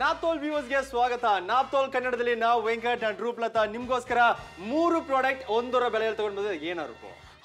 ನಾಪ್ತೋಲ್ ವ್ಯೂವರ್ಸ್ಗೆ ಸ್ವಾಗತ ನಾಪ್ತೋಲ್ ಕನ್ನಡದಲ್ಲಿ ನಾವು ವೆಂಕಟ್ ಅಂಡ್ ರೂಪ್ಲತಾ ನಿಮ್ಗೋಸ್ಕರ ಮೂರು ಪ್ರಾಡಕ್ಟ್ ಒಂದರ ಬೆಲೆಯಲ್ಲಿ ತಗೊಂಡು ಏನಾರು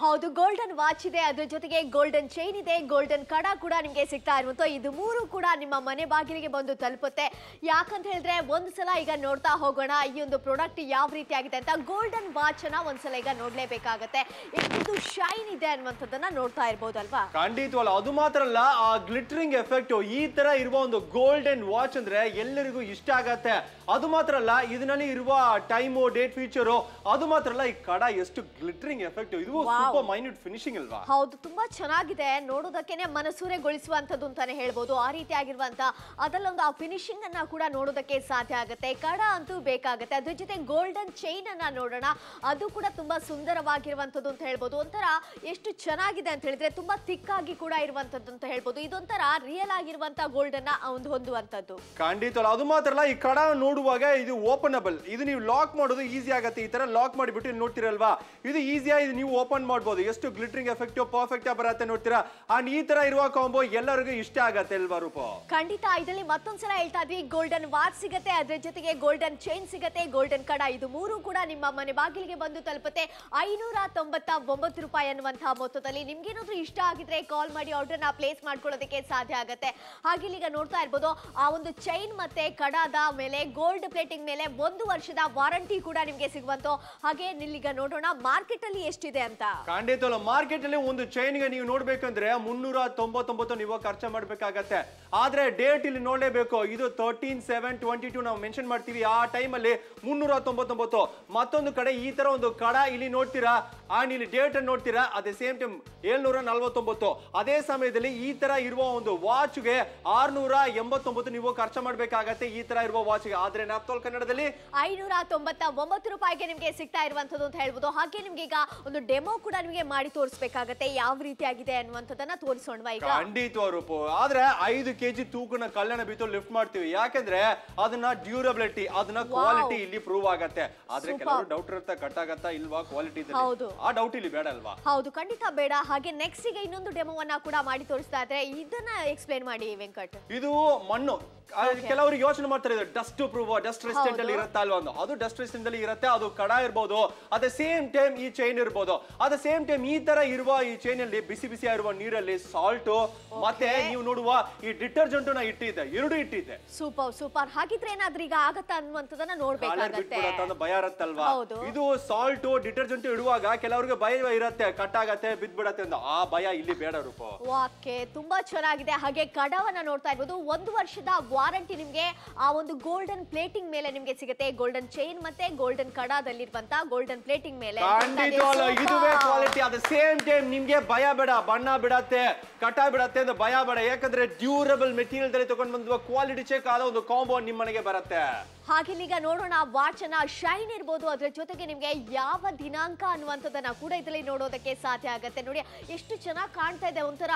ಹೌದು ಗೋಲ್ಡನ್ ವಾಚ್ ಇದೆ ಅದ್ರ ಜೊತೆಗೆ ಗೋಲ್ಡನ್ ಚೈನ್ ಇದೆ ಗೋಲ್ಡನ್ ಕಡ ಕೂಡ ನಿಮ್ಗೆ ಸಿಗ್ತಾ ಇರುವಂತ ಇದು ಮೂರು ಕೂಡ ನಿಮ್ಮ ಮನೆ ಬಾಗಿಲಿಗೆ ಬಂದು ತಲುಪುತ್ತೆ ಯಾಕಂತ ಹೇಳಿದ್ರೆ ಒಂದ್ಸಲ ಈಗ ನೋಡ್ತಾ ಹೋಗೋಣ ಈ ಒಂದು ಪ್ರಾಡಕ್ಟ್ ಯಾವ ರೀತಿ ಆಗಿದೆ ಅಂತ ಗೋಲ್ಡನ್ ವಾಚ್ ಅನ್ನ ಒಂದ್ಸಲ ಈಗ ನೋಡ್ಲೇಬೇಕಾಗತ್ತೆ ಎಷ್ಟು ಶೈನ್ ಇದೆ ಅನ್ನುವಂಥದ್ದನ್ನ ನೋಡ್ತಾ ಇರ್ಬೋದು ಅಲ್ವಾ ಖಂಡಿತವಲ್ಲ ಅದು ಮಾತ್ರ ಅಲ್ಲ ಆ ಗ್ಲಿಟ್ರಿಂಗ್ ಎಫೆಕ್ಟ್ ಈ ತರ ಇರುವ ಒಂದು ಗೋಲ್ಡನ್ ವಾಚ್ ಅಂದ್ರೆ ಎಲ್ಲರಿಗೂ ಇಷ್ಟ ಆಗತ್ತೆ ಅದು ಮಾತ್ರ ಅಲ್ಲ ಇದರಲ್ಲಿ ಇರುವ ಟೈಮು ಡೇಟ್ ಫೀಚರು ಅದು ಮಾತ್ರ ಅಲ್ಲ ಈ ಕಡ ಎಷ್ಟು ಗ್ಲಿಟ್ರಿಂಗ್ ಎಫೆಕ್ಟ್ ಇದು ತುಂಬಾ ಮೈನ್ಯೂಟ್ ಫಿನಿಶಿಂಗ್ ಅಲ್ವಾ ಹೌದು ತುಂಬಾ ಚೆನ್ನಾಗಿದೆ ನೋಡೋದಕ್ಕೇನೆ ಮನಸೂರೆಗೊಳಿಸುವಂತದ್ದು ಅಂತಾನೆ ಹೇಳ್ಬೋದು ಆ ರೀತಿ ಆಗಿರುವಂತ ಅದಲ್ಲೊಂದು ಆ ಫಿನಿಶಿಂಗ್ ಅನ್ನ ಕೂಡ ನೋಡೋದಕ್ಕೆ ಸಾಧ್ಯ ಆಗುತ್ತೆ ಕಡ ಅಂತೂ ಬೇಕಾಗುತ್ತೆ ಅದ್ರ ಜೊತೆ ಗೋಲ್ಡನ್ ಚೈನ್ ಅನ್ನ ನೋಡೋಣ ಅದು ಕೂಡ ತುಂಬಾ ಸುಂದರವಾಗಿರುವಂತದ್ದು ಅಂತ ಹೇಳ್ಬೋದು ಒಂಥರ ಎಷ್ಟು ಚೆನ್ನಾಗಿದೆ ಅಂತ ಹೇಳಿದ್ರೆ ತುಂಬಾ ಥಿಕ್ ಆಗಿ ಕೂಡ ಇರುವಂತದ್ದು ಅಂತ ಹೇಳ್ಬೋದು ಇದೊಂಥರ ರಿಯಲ್ ಆಗಿರುವಂತ ಗೋಲ್ಡ್ ಅನ್ನ ಒಂದು ಹೊಂದುವಂತದ್ದು ಖಂಡಿತ ಅದು ಮಾತ್ರ ಅಲ್ಲ ಈ ಕಡ ನೋಡುವಾಗ ಇದು ಓಪನಬಲ್ ಇದು ನೀವು ಲಾಕ್ ಮಾಡೋದು ಈಸಿ ಆಗುತ್ತೆ ಈ ತರ ಲಾಕ್ ಮಾಡಿಬಿಟ್ಟು ನೋಡ್ತಿರಲ್ವಾ ಇದು ಈಸಿಯಾಗಿ ನೀವು ಓಪನ್ ನೋಡ್ಬೋದು ಎಷ್ಟು ಗ್ಲಿಟ್ರಿಂಗ್ ಎಫೆಕ್ಟ್ ಪರ್ಫೆಕ್ಟ್ ಆಗಿ ಬರುತ್ತೆ ನೋಡ್ತೀರಾ ಆ ಈ ತರ ಇರುವ ಕಾಂಬೋ ಎಲ್ಲರಿಗೂ ಇಷ್ಟ ಆಗುತ್ತೆ ಅಲ್ವಾ ರೂಪ ಖಂಡಿತ ಇದರಲ್ಲಿ ಮತ್ತೊಂದ್ಸಲ ಹೇಳ್ತಾ ಇದ್ವಿ ಗೋಲ್ಡನ್ ವಾಚ್ ಸಿಗುತ್ತೆ ಅದ್ರ ಜೊತೆಗೆ ಗೋಲ್ಡನ್ ಚೈನ್ ಸಿಗುತ್ತೆ ಗೋಲ್ಡನ್ ಕಡ ಇದು ಮೂರು ಕೂಡ ನಿಮ್ಮ ಮನೆ ಬಾಗಿಲಿಗೆ ಬಂದು ತಲುಪುತ್ತೆ ಐನೂರ ತೊಂಬತ್ತ ಒಂಬತ್ತು ರೂಪಾಯಿ ಅನ್ನುವಂತಹ ಮೊತ್ತದಲ್ಲಿ ನಿಮ್ಗೇನಾದ್ರು ಇಷ್ಟ ಆಗಿದ್ರೆ ಕಾಲ್ ಮಾಡಿ ಆರ್ಡರ್ ನ ಪ್ಲೇಸ್ ಮಾಡ್ಕೊಳ್ಳೋದಕ್ಕೆ ಸಾಧ್ಯ ಆಗುತ್ತೆ ಹಾಗೆ ಇಲ್ಲಿಗ ನೋಡ್ತಾ ಇರ್ಬೋದು ಆ ಒಂದು ಚೈನ್ ಮತ್ತೆ ಕಡಾದ ಮೇಲೆ ಗೋಲ್ಡ್ ಪ್ಲೇಟಿಂಗ್ ಮೇಲೆ ಒಂದು ವರ್ಷದ ವಾರಂಟಿ ಕೂಡ ನಿಮ್ಗೆ ಸಿಗುವಂತೋ ಹಾಗೆ ನಿಲ್ಲಿಗ ನೋಡೋಣ ಮಾರ್ಕೆಟ್ ಅಲ್ಲಿ ಎಷ್ಟಿದೆ ಅಂತ ಖಂಡಿತ ಮಾರ್ಕೆಟ್ ಅಲ್ಲಿ ಒಂದು ಚೈನ್ಗೆ ನೀವು ನೋಡ್ಬೇಕಂದ್ರೆ ಮುನ್ನೂರ ತೊಂಬತ್ತೊಂಬತ್ತು ನೀವು ಖರ್ಚು ಮಾಡ್ಬೇಕಾಗತ್ತೆ ಆದ್ರೆ ಡೇಟ್ ಇಲ್ಲಿ ನೋಡಲೇಬೇಕು ಇದು ತರ್ಟೀನ್ ಸೆವೆನ್ ಟ್ವೆಂಟಿ ಟು ನಾವು ಮೆನ್ಷನ್ ಮಾಡ್ತೀವಿ ಆ ಟೈಮ್ ಅಲ್ಲಿ ಮುನ್ನೂರ ತೊಂಬತ್ತೊಂಬತ್ತು ಮತ್ತೊಂದು ಕಡೆ ಈ ತರ ಒಂದು ಕಡ ಇಲ್ಲಿ ನೋಡ್ತೀರಾ ಆ ಇಲ್ಲಿ ಡೇಟ್ ಅನ್ನು ನೋಡ್ತೀರಾ ಅದೇ ಸೇಮ್ ಟೈಮ್ ಏಳ್ನೂರ ನಲ್ವತ್ತೊಂಬತ್ತು ಅದೇ ಸಮಯದಲ್ಲಿ ಈ ತರ ಇರುವ ಒಂದು ವಾಚ್ಗೆ ಆರ್ನೂರ ಎಂಬತ್ತೊಂಬತ್ತು ನೀವು ಖರ್ಚು ಮಾಡ್ಬೇಕಾಗತ್ತೆ ಈ ತರ ಇರುವ ವಾಚ್ಗೆ ಆದ್ರೆ ನಾಪ್ತೋಲ್ ಕನ್ನಡದಲ್ಲಿ ಐನೂರ ತೊಂಬತ್ತ ಒಂಬತ್ತು ರೂಪಾಯಿಗೆ ನಿಮಗೆ ಸಿಗ್ತಾ ಇರುವಂತದ್ದು ಅಂತ ಹೇಳ್ಬೋದು ಹಾಗೆ ನಿಮ್ಗೆ ಈಗ ಒಂದು ಡೆಮೋ ಕೂಡ ನಿಮಗೆ ಮಾಡಿ ತೋರಿಸಬೇಕಾಗತ್ತೆ ಯಾವ ರೀತಿಯಾಗಿದೆ ಅನ್ನುವಂಥದ್ದನ್ನ ತೋರಿಸೋಣವಾ ಈಗ ಖಂಡಿತ ರೂಪು ಆದ್ರೆ ಐದು ಕೆಜಿ ತೂಕನ ಕಲ್ಯಾಣ ಬಿತ್ತು ಲಿಫ್ಟ್ ಮಾಡ್ತೀವಿ ಯಾಕಂದ್ರೆ ಅದನ್ನ ಡ್ಯೂರಬಿಲಿಟಿ ಅದನ್ನ ಕ್ವಾಲಿಟಿ ಇಲ್ಲಿ ಪ್ರೂವ್ ಆಗತ್ತೆ ಆದ್ರೆ ಕೆಲವರು ಡೌಟ್ ಇರುತ್ತೆ ಕಟ್ ಆಗತ್ತಾ ಇಲ್ವಾ ಕ್ವಾಲಿಟಿ ಹೌದು ಆ ಡೌಟ್ ಇಲ್ಲಿ ಬೇಡ ಅಲ್ವಾ ಹೌದು ಖಂಡಿತ ಬೇಡ ಹಾಗೆ ನೆಕ್ಸ್ಟ್ ಈಗ ಇನ್ನೊಂದು ಡೆಮೋವನ್ನ ಕೂಡ ಮಾಡಿ ತೋರಿಸ್ತಾ ಇದ್ರೆ ಇದನ್ನ ಎಕ್ಸ್ಪ್ಲೇನ್ ಮಾಡಿ ವೆಂಕಟ್ ಇದು ಮಣ್ಣು ಕೆಲವರು ಯೋಚನೆ ಮಾಡ್ತಾರೆ ಇದು ಡಸ್ಟ್ ಪ್ರೂವ್ ಡಸ್ಟ್ ರೆಸಿಸ್ಟೆಂಟ್ ಅಲ್ಲಿ ಇರುತ್ತಾ ಅಲ್ವಾ ಅದು ಡಸ್ಟ್ ರೆಸಿಸ್ಟೆಂಟ್ ಅಲ್ಲಿ ಇರುತ್ತೆ ಅದು ಕಡ ಇರ್ಬೋದು ಅದೇ ಸೇಮ್ ಟೈಮ್ ಈ ಚೈನ್ ಇರ್ಬೋದು ಅದೇ ಸೇಮ್ ಟೈಮ್ ಈ ತರ ಇರುವ ಈ ಚೈನ್ ಅಲ್ಲಿ ಬಿಸಿ ಬಿಸಿ ಇರುವ ನೀರಲ್ಲಿ ಸಾಲ್ಟ್ ಮತ್ತೆ ನೀವು ನೋಡುವ ಈ ಡಿಟರ್ಜೆಂಟ್ ನ ಇಟ್ಟಿದ್ದೆ ಎರಡು ಇಟ್ಟಿದ್ದೆ ಸೂಪರ್ ಸೂಪರ್ ಹಾಕಿದ್ರೆ ಏನಾದ್ರೂ ಈಗ ಆಗತ್ತಾ ಅನ್ನುವಂಥದ್ದನ್ನ ನೋಡ್ಬೇಕು ಭಯ ಇರತ್ತಲ್ವಾ ಇದು ಸಾಲ್ಟ್ ಡಿಟರ್ಜೆಂಟ್ ಇಡುವಾಗ ಕೆಲವರಿಗೆ ಭಯ ಇರುತ್ತೆ ಕಟ್ ಆಗತ್ತೆ ಬಿಡತ್ತೆ ಅಂತ ಆ ಭಯ ಇಲ್ಲಿ ಬೇಡ ರೂಪ ಓಕೆ ತುಂಬಾ ಚೆನ್ನಾಗಿದೆ ಹಾಗೆ ಕಡವನ್ನ ನೋಡ್ತಾ ಇರ್ಬೋದು ಒಂದು ವರ್ಷದ ವಾರಂಟಿ ನಿಮ್ಗೆ ಆ ಒಂದು ಗೋಲ್ಡನ್ ಪ್ಲೇಟಿಂಗ್ ಮೇಲೆ ನಿಮ್ಗೆ ಸಿಗುತ್ತೆ ಗೋಲ್ಡನ್ ಚೈನ್ ಮತ್ತೆ ಗೋಲ್ಡನ್ ಕಡಾದಲ್ಲಿರುವಂತ ಗೋಲ್ಡನ್ ಪ್ಲೇಟಿಂಗ್ ಮೇಲೆ quality at the same time ನಿಮಗೆ ಭಯ ಬೇಡ ಬಣ್ಣ ಬಿಡತ್ತೆ ಕಟ ಬಿಡತ್ತೆ ಅಂತ ಭಯ ಬೇಡ ಯಾಕಂದ್ರೆ ಡ್ಯೂರಬಲ್ ಮೆಟೀರಿಯಲ್ ದಲ್ಲಿ ತಗೊಂಡ್ ಬಂದ ಕ್ವಾಲಿಟಿ ಚೆಕ್ ಆದ ಒಂದು ಕಾಂಬೋ ನಿಮ್ಮ ಮನೆಗೆ ಬರುತ್ತೆ ಈಗ ನೋಡೋಣ ವಾಚ್ ಅನ್ನ ಶೈನ್ ಇರ್ಬೋದು ಅದ್ರ ಜೊತೆಗೆ ನಿಮಗೆ ಯಾವ ದಿನಾಂಕ ಅನ್ನುವಂಥದ್ದನ್ನ ಕೂಡ ಇದರಲ್ಲಿ ನೋಡೋದಕ್ಕೆ ಸಾಧ್ಯ ಆಗುತ್ತೆ ನೋಡಿ ಎಷ್ಟು ಚೆನ್ನಾಗಿ ಕಾಣ್ತಾ ಇದೆ ಒಂಥರ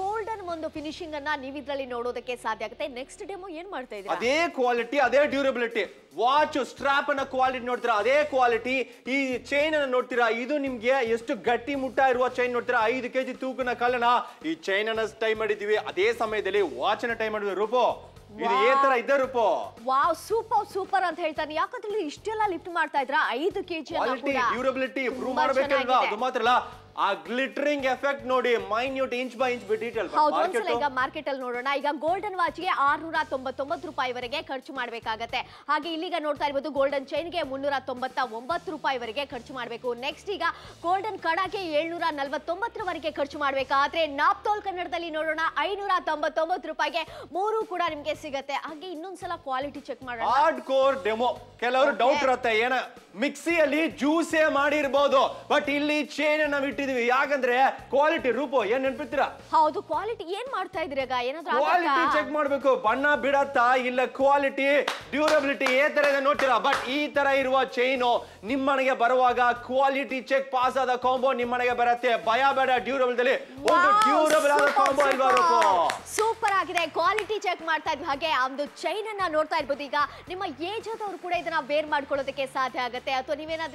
ಗೋಲ್ಡನ್ ಒಂದು ಫಿನಿಶಿಂಗ್ ಅನ್ನ ನೀವು ಇದರಲ್ಲಿ ನೋಡೋದಕ್ಕೆ ಸಾಧ್ಯ ಆಗುತ್ತೆ ನೆಕ್ಸ್ಟ್ ಡೇಮು ಏನ್ ಮಾಡ್ತಾ ಇದೆ ಅದೇ ಕ್ವಾಲಿಟಿ ಅದೇ ಡ್ಯೂರಬಿಲಿಟಿ ವಾಚ್ ಸ್ಟ್ರಾಪ್ ಅನ್ನ ಕ್ವಾಲಿಟಿ ನೋಡ್ತೀರಾ ಅದೇ ಕ್ವಾಲಿಟಿ ಈ ಚೈನ್ ಅನ್ನ ನೋಡ್ತೀರಾ ಇದು ನಿಮ್ಗೆ ಎಷ್ಟು ಗಟ್ಟಿ ಮುಟ್ಟ ಇರುವ ಚೈನ್ ನೋಡ್ತೀರಾ ಐದು ಕೆಜಿ ತೂಕನ ಕಲ್ಲನ ಈ ಚೈನ್ ಅನ್ನ ಟೈ ಮಾಡಿದೀವಿ ಅದೇ ಸಮಯದಲ್ಲಿ ವಾಚ್ ಅನ್ನ ಟೈ ಮಾಡಿದ್ವಿ ರೂಪು ಇದು ಏ ತರ ಇದೆ ರೂಪೋ ವಾವ್ ಸೂಪರ್ ಸೂಪರ್ ಅಂತ ಹೇಳ್ತಾನೆ ಯಾಕಂದ್ರೆ ಇಷ್ಟೆಲ್ಲ ಲಿಫ್ಟ್ ಮಾಡ್ತಾ ಇದ್ರ ಐದು ಕೆಜಿ ಡ್ಯೂರಬಿಲಿಟಿ ಪ್ರೂವ್ ಮಾಡ್ಬೇಕಲ್ವಾ ಅದು ಮಾತ್ರ ಆ ಗ್ಲಿಟರಿಂಗ್ ಎಫೆಕ್ಟ್ ನೋಡಿ minute inch by inch detail ಹೌದು ಈಗ ಮಾರ್ಕೆಟ್ ಅಲ್ಲಿ ನೋಡೋಣ ಈಗ ಗೋಲ್ಡನ್ ವಾಚ್ ಗೆ ಆರ್ನೂರ ತೊಂಬತ್ತೊಂಬತ್ತು ವರೆಗೆ ಖರ್ಚು ಮಾಡಬೇಕಾಗತ್ತೆ ಹಾಗೆ ಇಲ್ಲಿಗ ನೋಡ್ತಾ ಇರ್ಬೋದು ಗೋಲ್ಡನ್ ಚೈನ್ ಗೆ ಮುನ್ನೂರ ತೊಂಬತ್ತ ಒಂಬತ್ತು ರೂಪಾಯಿವರೆಗೆ ಖರ್ಚು ಮಾಡಬೇಕು ನೆಕ್ಸ್ಟ್ ಈಗ ಗೋಲ್ಡನ್ ಕಡಾಗೆ ಏಳ್ನೂರ ನಲವತ್ತೊಂಬತ್ತರವರೆಗೆ ಖರ್ಚು ಮಾಡಬೇಕಾದ್ರೆ ನಾಪ್ತೋಲ್ ಕನ್ನಡದಲ್ಲಿ ನೋಡೋಣ ಐನೂರ ತೊಂಬತ್ತೊಂಬತ್ತು ರೂಪಾಯಿಗೆ ಮೂರು ಕೂಡ ನಿಮ್ಗೆ ಸಿಗುತ್ತೆ ಹಾಗೆ ಇನ್ನೊಂದ್ಸಲ ಕ್ವಾಲಿಟಿ ಚೆಕ್ ಮಾಡೋಣ ಹಾರ್ಡ್ ಡೆಮೋ ಕೆಲವರು ಡೌಟ್ ಇರುತ್ತೆ ಏನ ಮಿಕ್ಸಿಯಲ್ಲಿ ಜ್ಯೂಸೇ ಮಾಡಿರ್ಬೋದು ಬಟ್ ಇಲ್ಲಿ ಚೇನ್ ಅನ್ನ ಇದೀವಿ ಯಾಕಂದ್ರೆ ಕ್ವಾಲಿಟಿ ರೂಪು ಏನ್ ನೆನ್ಪಿರ್ತೀರಾ ಹೌದು ಕ್ವಾಲಿಟಿ ಏನ್ ಮಾಡ್ತಾ ಇದ್ರಿ ಕ್ವಾಲಿಟಿ ಚೆಕ್ ಮಾಡ್ಬೇಕು ಬಣ್ಣ ಬಿಡತ್ತಾ ಇಲ್ಲ ಕ್ವಾಲಿಟಿ ಡ್ಯೂರಬಿಲಿಟಿ ಏ ತರ ಇದೆ ನೋಡ್ತೀರಾ ಬಟ್ ಈ ತರ ಇರುವ ಚೈನು ನಿಮ್ಮನೆಗೆ ಬರುವಾಗ ಕ್ವಾಲಿಟಿ ಚೆಕ್ ಪಾಸ್ ಆದ ಕಾಂಬೋ ನಿಮ್ಮನೆಗೆ ಬರತ್ತೆ ಭಯ ಬೇಡ ಡ್ಯೂರಬಲ್ ದಲ್ಲಿ ಒಂದು ಡ್ಯೂರಬಲ್ ಆದ ಕಾಂಬೋ ಇಲ್ವಾ ಸೂಪರ್ ಆಗಿದೆ ಕ್ವಾಲಿಟಿ ಚೆಕ್ ಮಾಡ್ತಾ ಇದ್ವಿ ಹಾಗೆ ಒಂದು ಚೈನ್ ಅನ್ನ ನೋಡ್ತಾ ಇರ್ಬೋದು ಈಗ ನಿಮ್ಮ ಏಜ್ ಆದವರು ಕೂಡ ಇದನ್ನ ವೇರ್ ಮಾಡ್ಕೊಳ್ಳೋದಕ್ಕೆ ಸಾಧ್ಯ ಆಗುತ್ತೆ ಅಥವಾ ನೀವೇನಾದ್ರೂ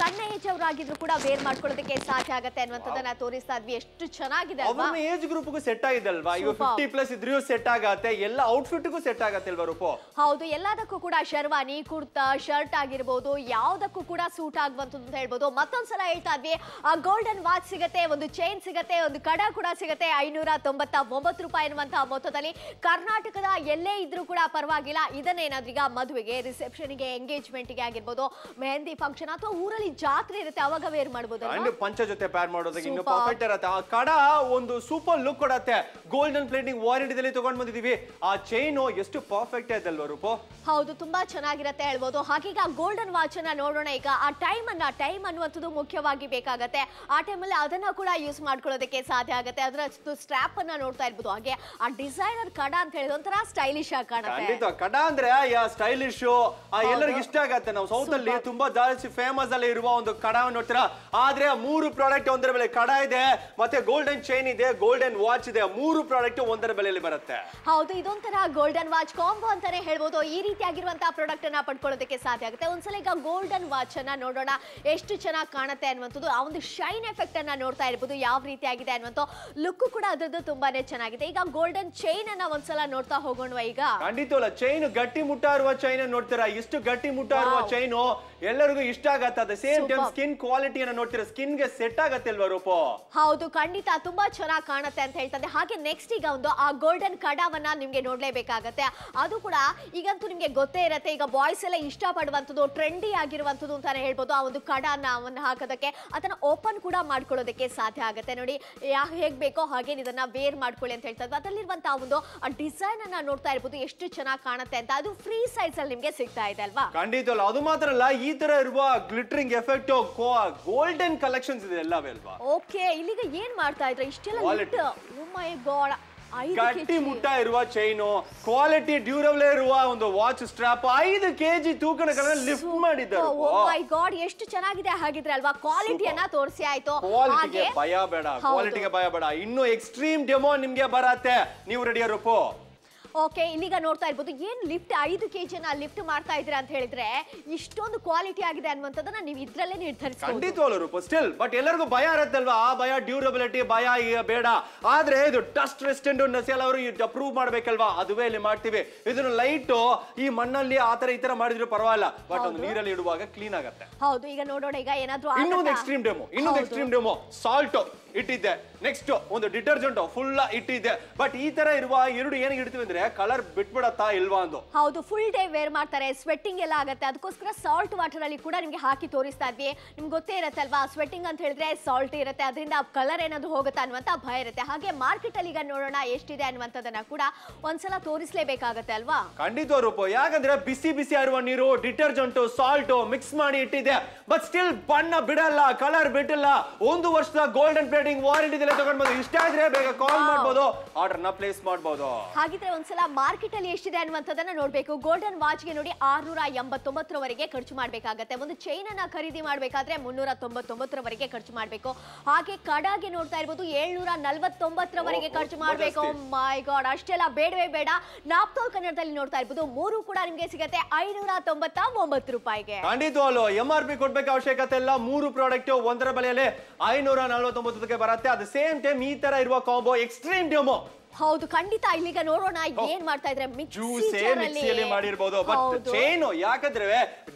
ಸಣ್ಣ ಏಜ್ ಆಗಿದ್ರು ಕೂಡ ವೇರ್ ಮಾಡ್ಕೊಳ್ಳೋದಕ್ಕೆ ಸಾಧ್ಯ ಮ್ಯಾಚ್ ಆಗುತ್ತೆ ಅನ್ನುವಂಥದ್ದನ್ನ ತೋರಿಸ್ತಾ ಇದ್ವಿ ಎಷ್ಟು ಚೆನ್ನಾಗಿದೆ ಅವ್ರ ಏಜ್ ಗ್ರೂಪ್ಗೂ ಸೆಟ್ ಆಗಿದಲ್ವಾ ಇವಾಗ ಫಿಫ್ಟಿ ಪ್ಲಸ್ ಇದ್ರೂ ಸೆಟ್ ಆಗತ್ತೆ ಎಲ್ಲ ಔಟ್ಫಿಟ್ಗೂ ಸೆಟ್ ಆಗತ್ತೆ ಅಲ್ವಾ ಹೌದು ಎಲ್ಲದಕ್ಕೂ ಕೂಡ ಶರ್ವಾನಿ ಕುರ್ತಾ ಶರ್ಟ್ ಆಗಿರ್ಬೋದು ಯಾವ್ದಕ್ಕೂ ಕೂಡ ಸೂಟ್ ಆಗುವಂಥದ್ದು ಅಂತ ಹೇಳ್ಬೋದು ಮತ್ತೊಂದ್ಸಲ ಹೇಳ್ತಾ ಇದ್ವಿ ಆ ಗೋಲ್ಡನ್ ವಾಚ್ ಸಿಗತ್ತೆ ಒಂದು ಚೈನ್ ಸಿಗುತ್ತೆ ಒಂದು ಕಡ ಕೂಡ ಸಿಗುತ್ತೆ ಐನೂರ ತೊಂಬತ್ತ ಒಂಬತ್ತು ರೂಪಾಯಿ ಅನ್ನುವಂತಹ ಮೊತ್ತದಲ್ಲಿ ಕರ್ನಾಟಕದ ಎಲ್ಲೇ ಇದ್ರೂ ಕೂಡ ಪರವಾಗಿಲ್ಲ ಇದನ್ನೇನಾದ್ರೂ ಈಗ ಮದುವೆಗೆ ರಿಸೆಪ್ಷನ್ಗೆ ಗೆ ಆಗಿರ್ಬೋದು ಮೆಹಂದಿ ಫಂಕ್ಷನ್ ಅಥವಾ ಊರಲ್ಲಿ ಜಾತ್ರೆ ಇರುತ್ತೆ ಅವಾಗ ವೇರ್ ಮಾಡ್ಬೋದು ಪಂಚ ಜೊತೆ ಪ್ಯಾರ್ ಮಾಡೋದಕ್ಕೆ ಇನ್ನು ಪರ್ಫೆಕ್ಟ್ ಇರುತ್ತೆ ಆ ಕಡ ಒಂದು ಸೂಪರ್ ಲುಕ್ ಕೊಡತ್ತೆ ಗೋಲ್ಡನ್ ಪ್ಲೇಟಿಂಗ್ ವಾರಂಟಿದಲ್ಲಿ ತಗೊಂಡ್ ಬಂದಿದೀವಿ ಆ ಚೈನ್ ಎಷ್ಟು ಪರ್ಫೆಕ್ಟ್ ಇದೆ ಅಲ್ವಾ ಹೌದು ತುಂಬಾ ಚೆನ್ನಾಗಿರತ್ತೆ ಹೇಳ್ಬೋದು ಹಾಗೀಗ ಗೋಲ್ಡನ್ ವಾಚ್ ಅನ್ನ ನೋಡೋಣ ಈಗ ಆ ಟೈಮ್ ಅನ್ನ ಟೈಮ್ ಅನ್ನುವಂಥದ್ದು ಮುಖ್ಯವಾಗಿ ಬೇಕಾಗತ್ತೆ ಆ ಟೈಮಲ್ಲಿ ಅದನ್ನ ಕೂಡ ಯೂಸ್ ಮಾಡ್ಕೊಳ್ಳೋದಕ್ಕೆ ಸಾಧ್ಯ ಆಗುತ್ತೆ ಅದರ ಸ್ಟ್ರಾಪ್ ಅನ್ನ ನೋಡ್ತಾ ಇರ್ಬೋದು ಹಾಗೆ ಆ ಡಿಸೈನರ್ ಕಡ ಅಂತ ಹೇಳಿದ ಒಂಥರ ಸ್ಟೈಲಿಶ್ ಆಗಿ ಕಾಣುತ್ತೆ ಕಡ ಅಂದ್ರೆ ಸ್ಟೈಲಿಶ್ ಎಲ್ಲರಿಗೂ ಇಷ್ಟ ಆಗತ್ತೆ ನಾವು ಸೌತ್ ಅಲ್ಲಿ ತುಂಬಾ ಜಾಸ್ತಿ ಫೇಮಸ್ ಅಲ್ಲಿ ಇರುವ ಒಂದು ಕಡ ನೋಡ್ತೀರಾ ಆದ್ರೆ ಮೂರು ಪ್ರಾಡಕ್ಟ್ ಪ್ರಾಡಕ್ಟ್ ಒಂದರ ಬೆಲೆ ಕಡ ಇದೆ ಮತ್ತೆ ಗೋಲ್ಡನ್ ಚೈನ್ ಇದೆ ಗೋಲ್ಡನ್ ವಾಚ್ ಇದೆ ಮೂರು ಪ್ರಾಡಕ್ಟ್ ಒಂದರ ಬೆಲೆಯಲ್ಲಿ ಬರುತ್ತೆ ಹೌದು ಇದೊಂಥರ ಗೋಲ್ಡನ್ ವಾಚ್ ಕಾಂಬೋ ಅಂತಾನೆ ಹೇಳ್ಬೋದು ಈ ರೀತಿಯಾಗಿರುವಂತಹ ಪ್ರಾಡಕ್ಟ್ ಅನ್ನ ಪಡ್ಕೊಳ್ಳೋದಕ್ಕೆ ಸಾಧ್ಯ ಆಗುತ್ತೆ ಒಂದ್ಸಲ ಈಗ ಗೋಲ್ಡನ್ ವಾಚ್ ಅನ್ನ ನೋಡೋಣ ಎಷ್ಟು ಚೆನ್ನಾಗಿ ಕಾಣುತ್ತೆ ಅನ್ನುವಂಥದ್ದು ಆ ಒಂದು ಶೈನ್ ಎಫೆಕ್ಟ್ ಅನ್ನ ನೋಡ್ತಾ ಇರಬಹುದು ಯಾವ ಆಗಿದೆ ಅನ್ನುವಂಥ ಲುಕ್ ಕೂಡ ಅದರದ್ದು ತುಂಬಾನೇ ಚೆನ್ನಾಗಿದೆ ಈಗ ಗೋಲ್ಡನ್ ಚೈನ್ ಅನ್ನ ಒಂದ್ಸಲ ನೋಡ್ತಾ ಹೋಗೋಣ ಈಗ ಖಂಡಿತವಲ್ಲ ಚೈನ್ ಗಟ್ಟಿ ಮುಟ್ಟ ಇರುವ ಚೈನ್ ನೋಡ್ತೀರಾ ಇಷ್ಟು ಗಟ್ಟಿ ಮುಟ್ಟ ಚೈನ್ ಎಲ್ಲರಿಗೂ ಇಷ್ಟ ಆಗತ್ತೆ ಸೇಮ್ ಟೈಮ್ ಸ್ಕಿನ್ ಅನ್ನ ನೋಡ್ತೀರಾ ಸ್ಕಿನ್ ಗೆ ಸೆಟ್ ಸೆಟ್ ಆಗತ್ತೆ ಅಲ್ವಾ ರೂಪು ಹೌದು ಖಂಡಿತ ತುಂಬಾ ಚೆನ್ನಾಗಿ ಕಾಣುತ್ತೆ ಅಂತ ಹೇಳ್ತಾರೆ ಹಾಗೆ ನೆಕ್ಸ್ಟ್ ಈಗ ಒಂದು ಆ ಗೋಲ್ಡನ್ ಕಡವನ್ನ ನಿಮ್ಗೆ ನೋಡ್ಲೇಬೇಕಾಗತ್ತೆ ಅದು ಕೂಡ ಈಗಂತೂ ನಿಮ್ಗೆ ಗೊತ್ತೇ ಇರತ್ತೆ ಈಗ ಬಾಯ್ಸ್ ಎಲ್ಲ ಇಷ್ಟ ಪಡುವಂತದ್ದು ಟ್ರೆಂಡಿ ಆಗಿರುವಂತದ್ದು ಅಂತಾನೆ ಹೇಳ್ಬೋದು ಆ ಒಂದು ಕಡಾನ ಹಾಕೋದಕ್ಕೆ ಅದನ್ನ ಓಪನ್ ಕೂಡ ಮಾಡ್ಕೊಳ್ಳೋದಕ್ಕೆ ಸಾಧ್ಯ ಆಗುತ್ತೆ ನೋಡಿ ಹೇಗ್ ಬೇಕೋ ಹಾಗೆ ಇದನ್ನ ವೇರ್ ಮಾಡ್ಕೊಳ್ಳಿ ಅಂತ ಹೇಳ್ತಾ ಅದರಲ್ಲಿರುವಂತ ಅದರಲ್ಲಿರುವಂತಹ ಒಂದು ಡಿಸೈನ್ ಅನ್ನ ನೋಡ್ತಾ ಇರ್ಬೋದು ಎಷ್ಟು ಚೆನ್ನಾಗಿ ಕಾಣುತ್ತೆ ಅಂತ ಅದು ಫ್ರೀ ಸೈಜ್ ಅಲ್ಲಿ ನಿಮ್ಗೆ ಸಿಗ್ತಾ ಇದೆ ಅಲ್ವಾ ಖಂಡಿತ ಅದು ಮಾತ್ರ ಅಲ್ಲ ಈ ತರ ಇರುವ ಗ್ಲಿಟರಿಂಗ್ ಎಫೆಕ್ಟ್ ಗೋಲ್ಡನ್ ಕಲೆಕ್ಷನ್ಸ್ ಇದೆಲ್ಲ ಅಲ್ವಾ ಓಕೆ ಇಲ್ಲಿಗೆ ಏನ್ ಮಾಡ್ತಾ ಇದ್ರ ಇಷ್ಟೆಲ್ಲ ಓ ಮೈ ಗಾಡ್ ಗಟ್ಟಿ ಮುಟ್ಟ ಇರುವ ಚೈನು ಕ್ವಾಲಿಟಿ ಡ್ಯೂರಬಲ್ ಇರುವ ಒಂದು ವಾಚ್ ಸ್ಟ್ರಾಪ್ ಐದು ಕೆಜಿ ತೂಕಣಗಳನ್ನ ಲಿಫ್ಟ್ ಮಾಡಿದ್ದಾರೆ ಓ ಮೈ ಗಾಡ್ ಎಷ್ಟು ಚೆನ್ನಾಗಿದೆ ಹಾಗಿದ್ರೆ ಅಲ್ವಾ ಕ್ವಾಲಿಟಿಯನ್ನ ತೋರಿಸಿ ಆಯ್ತು ಕ್ವಾಲಿಟಿಗೆ ಭಯ ಬೇಡ ಕ್ವಾಲಿಟಿಗೆ ಭಯ ಬೇಡ ಇನ್ನು ಎಕ್ಸ್ಟ್ರೀಮ್ ಡೆಮೋ ನಿಮ್ಗೆ ಬರತ್ತೆ ನೀವು ರೆಡಿ ರೂಪು ಓಕೆ ಇಲ್ಲಿಗ ನೋಡ್ತಾ ಇರ್ಬೋದು ಏನು ಲಿಫ್ಟ್ ಐದು ಕೆ ಜಿನ ಲಿಫ್ಟ್ ಮಾಡ್ತಾ ಇದ್ದೀರಾ ಅಂತ ಹೇಳಿದ್ರೆ ಇಷ್ಟೊಂದು ಕ್ವಾಲಿಟಿ ಆಗಿದೆ ಅನ್ನುವಂಥದ್ದನ್ನ ನೀವು ಇದ್ರಲ್ಲೇ ನಿರ್ಧರಿಸಿ ಬಟ್ ಎಲ್ಲರಿಗೂ ಭಯ ಇರುತ್ತಲ್ವಾ ಆ ಭಯ ಡ್ಯೂರಬಿಲಿಟಿ ಭಯ ಬೇಡ ಆದ್ರೆ ಇದು ಟಸ್ಟ್ ರೆಸ್ಟೆಂಟ್ ನಸಿಯಲ್ ಅವರು ಅಪ್ರೂವ್ ಮಾಡ್ಬೇಕಲ್ವಾ ಅದುವೇ ಇಲ್ಲಿ ಮಾಡ್ತೀವಿ ಇದನ್ನ ಲೈಟ್ ಈ ಮಣ್ಣಲ್ಲಿ ಆತರ ತರ ಈ ತರ ಮಾಡಿದ್ರು ಪರವಾಗಿಲ್ಲ ಬಟ್ ಒಂದು ನೀರಲ್ಲಿ ಇಡುವಾಗ ಕ್ಲೀನ್ ಆಗುತ್ತೆ ಹೌದು ಈಗ ನೋಡೋಣ ಈಗ ಏನಾದ್ರೂ ಇನ್ನೊಂದು ಎಕ್ಸ್ಟ್ರೀಮ್ ಡೆಮೋ ಇನ್ನೊಂದು ಎಕ್ಸ್ಟ್ರೀಮ್ ಡೆಮೋ ಸಾಲ್ಟ್ ಇಟ್ಟಿದ್ದೆ ನೆಕ್ಸ್ಟ್ ಒಂದು ಡಿಟರ್ಜೆಂಟ್ ಫುಲ್ ಇಟ್ಟಿದ್ದೆ ಬಟ್ ಈ ತರ ಇರುವ ಎರಡು ಏನಿಗೆ ಇಡ್ತೀವಿ ಅಂದ್ರೆ ಕಲರ್ ಬಿಟ್ಬಿಡತ್ತಾ ಇಲ್ವಾ ಅಂದು ಹೌದು ಫುಲ್ ಡೇ ವೇರ್ ಮಾಡ್ತಾರೆ ಸ್ವೆಟ್ಟಿಂಗ್ ಎಲ್ಲ ಆಗುತ್ತೆ ಅದಕ್ಕೋಸ್ಕರ ಸಾಲ್ಟ್ ವಾಟರ್ ಅಲ್ಲಿ ಕೂಡ ನಿಮಗೆ ಹಾಕಿ ತೋರಿಸ್ತಾ ಇದ್ವಿ ನಿಮ್ಗೆ ಗೊತ್ತೇ ಇರುತ್ತೆ ಅಲ್ವಾ ಸ್ವೆಟ್ಟಿಂಗ್ ಅಂತ ಹೇಳಿದ್ರೆ ಸಾಲ್ಟ್ ಇರುತ್ತೆ ಅದರಿಂದ ಕಲರ್ ಏನಾದ್ರು ಹೋಗುತ್ತಾ ಅನ್ನುವಂತ ಭಯ ಇರುತ್ತೆ ಹಾಗೆ ಮಾರ್ಕೆಟ್ ಅಲ್ಲಿ ಈಗ ನೋಡೋಣ ಎಷ್ಟಿದೆ ಅನ್ನುವಂಥದ್ದನ್ನ ಕೂಡ ಒಂದ್ಸಲ ತೋರಿಸಲೇಬೇಕಾಗತ್ತೆ ಅಲ್ವಾ ಖಂಡಿತ ರೂಪ ಯಾಕಂದ್ರೆ ಬಿಸಿ ಬಿಸಿ ಇರುವ ನೀರು ಡಿಟರ್ಜೆಂಟ್ ಸಾಲ್ಟ್ ಮಿಕ್ಸ್ ಮಾಡಿ ಇಟ್ಟಿದೆ ಬಟ್ ಸ್ಟಿಲ್ ಬಣ್ಣ ಬಿಡಲ್ಲ ಕಲರ್ ಬಿಟ್ಟಿಲ್ಲ ಒಂದು ವರ್ಷದ ಗೋಲ್ಡನ್ ಆಪರೇಟಿಂಗ್ ವಾರಂಟಿ ಇದೆಲ್ಲ ಇಷ್ಟ ಆದ್ರೆ ಬೇಗ ಕಾಲ್ ಮಾಡಬಹುದು ಆರ್ಡರ್ ನ ಪ್ಲೇಸ್ ಮಾಡಬಹುದು ಹಾಗಿದ್ರೆ ಒಂದ್ಸಲ ಮಾರ್ಕೆಟ್ ಅಲ್ಲಿ ಎಷ್ಟಿದೆ ಅನ್ನುವಂಥದ್ದನ್ನ ನೋಡ್ಬೇಕು ಗೋಲ್ಡನ್ ವಾಚ್ ಗೆ ನೋಡಿ ಆರ್ನೂರ ಎಂಬತ್ತೊಂಬತ್ತರವರೆಗೆ ಖರ್ಚು ಮಾಡ್ಬೇಕಾಗತ್ತೆ ಒಂದು ಚೈನ್ ಅನ್ನ ಖರೀದಿ ಮಾಡ್ಬೇಕಾದ್ರೆ ಮುನ್ನೂರ ತೊಂಬತ್ತೊಂಬತ್ತರವರೆಗೆ ಖರ್ಚು ಮಾಡ್ಬೇಕು ಹಾಗೆ ಕಡಾಗೆ ನೋಡ್ತಾ ಇರ್ಬೋದು ಏಳ್ನೂರ ನಲ್ವತ್ತೊಂಬತ್ತರವರೆಗೆ ಖರ್ಚು ಮಾಡ್ಬೇಕು ಮೈ ಗಾಡ್ oh ಅಷ್ಟೆಲ್ಲ ಬೇಡವೇ ಬೇಡ ನಾಪ್ತೋಲ್ ಕನ್ನಡದಲ್ಲಿ ನೋಡ್ತಾ ಇರ್ಬೋದು ಮೂರು ಕೂಡ ನಿಮ್ಗೆ ಸಿಗುತ್ತೆ ಐನೂರ ತೊಂಬತ್ತ ಒಂಬತ್ತು ರೂಪಾಯಿಗೆ ಖಂಡಿತ ಎಂ ಆರ್ ಪಿ ಕೊಡ್ಬೇಕು ಅವಶ್ಯಕತೆ ಇಲ್ಲ ಮೂರು ಪ್ರಾಡಕ್ಟ್ ಒಂದರ ಬೆಲೆಯಲ್ಲಿ ಐನೂರ ನಲವತ್ತೊಂಬತ್ತು ಗೆ ಬರುತ್ತೆ ಅಟ್ ದ ಸೇಮ್ ಟೈಮ್ ಈ ತರ ಇರುವ ಕಾಂಬೋ ಎಕ್ಸ್ಟ್ರೀಮ್ ಡೆಮೋ ಹೌದು ಖಂಡಿತ ಇಲ್ಲಿಗೆ ನೋಡೋಣ ಏನ್ ಮಾಡ್ತಾ ಇದ್ರೆ ಜ್ಯೂಸೇ ಮಾಡಿರ್ಬೋದು ಬಟ್ ಯಾಕಂದ್ರೆ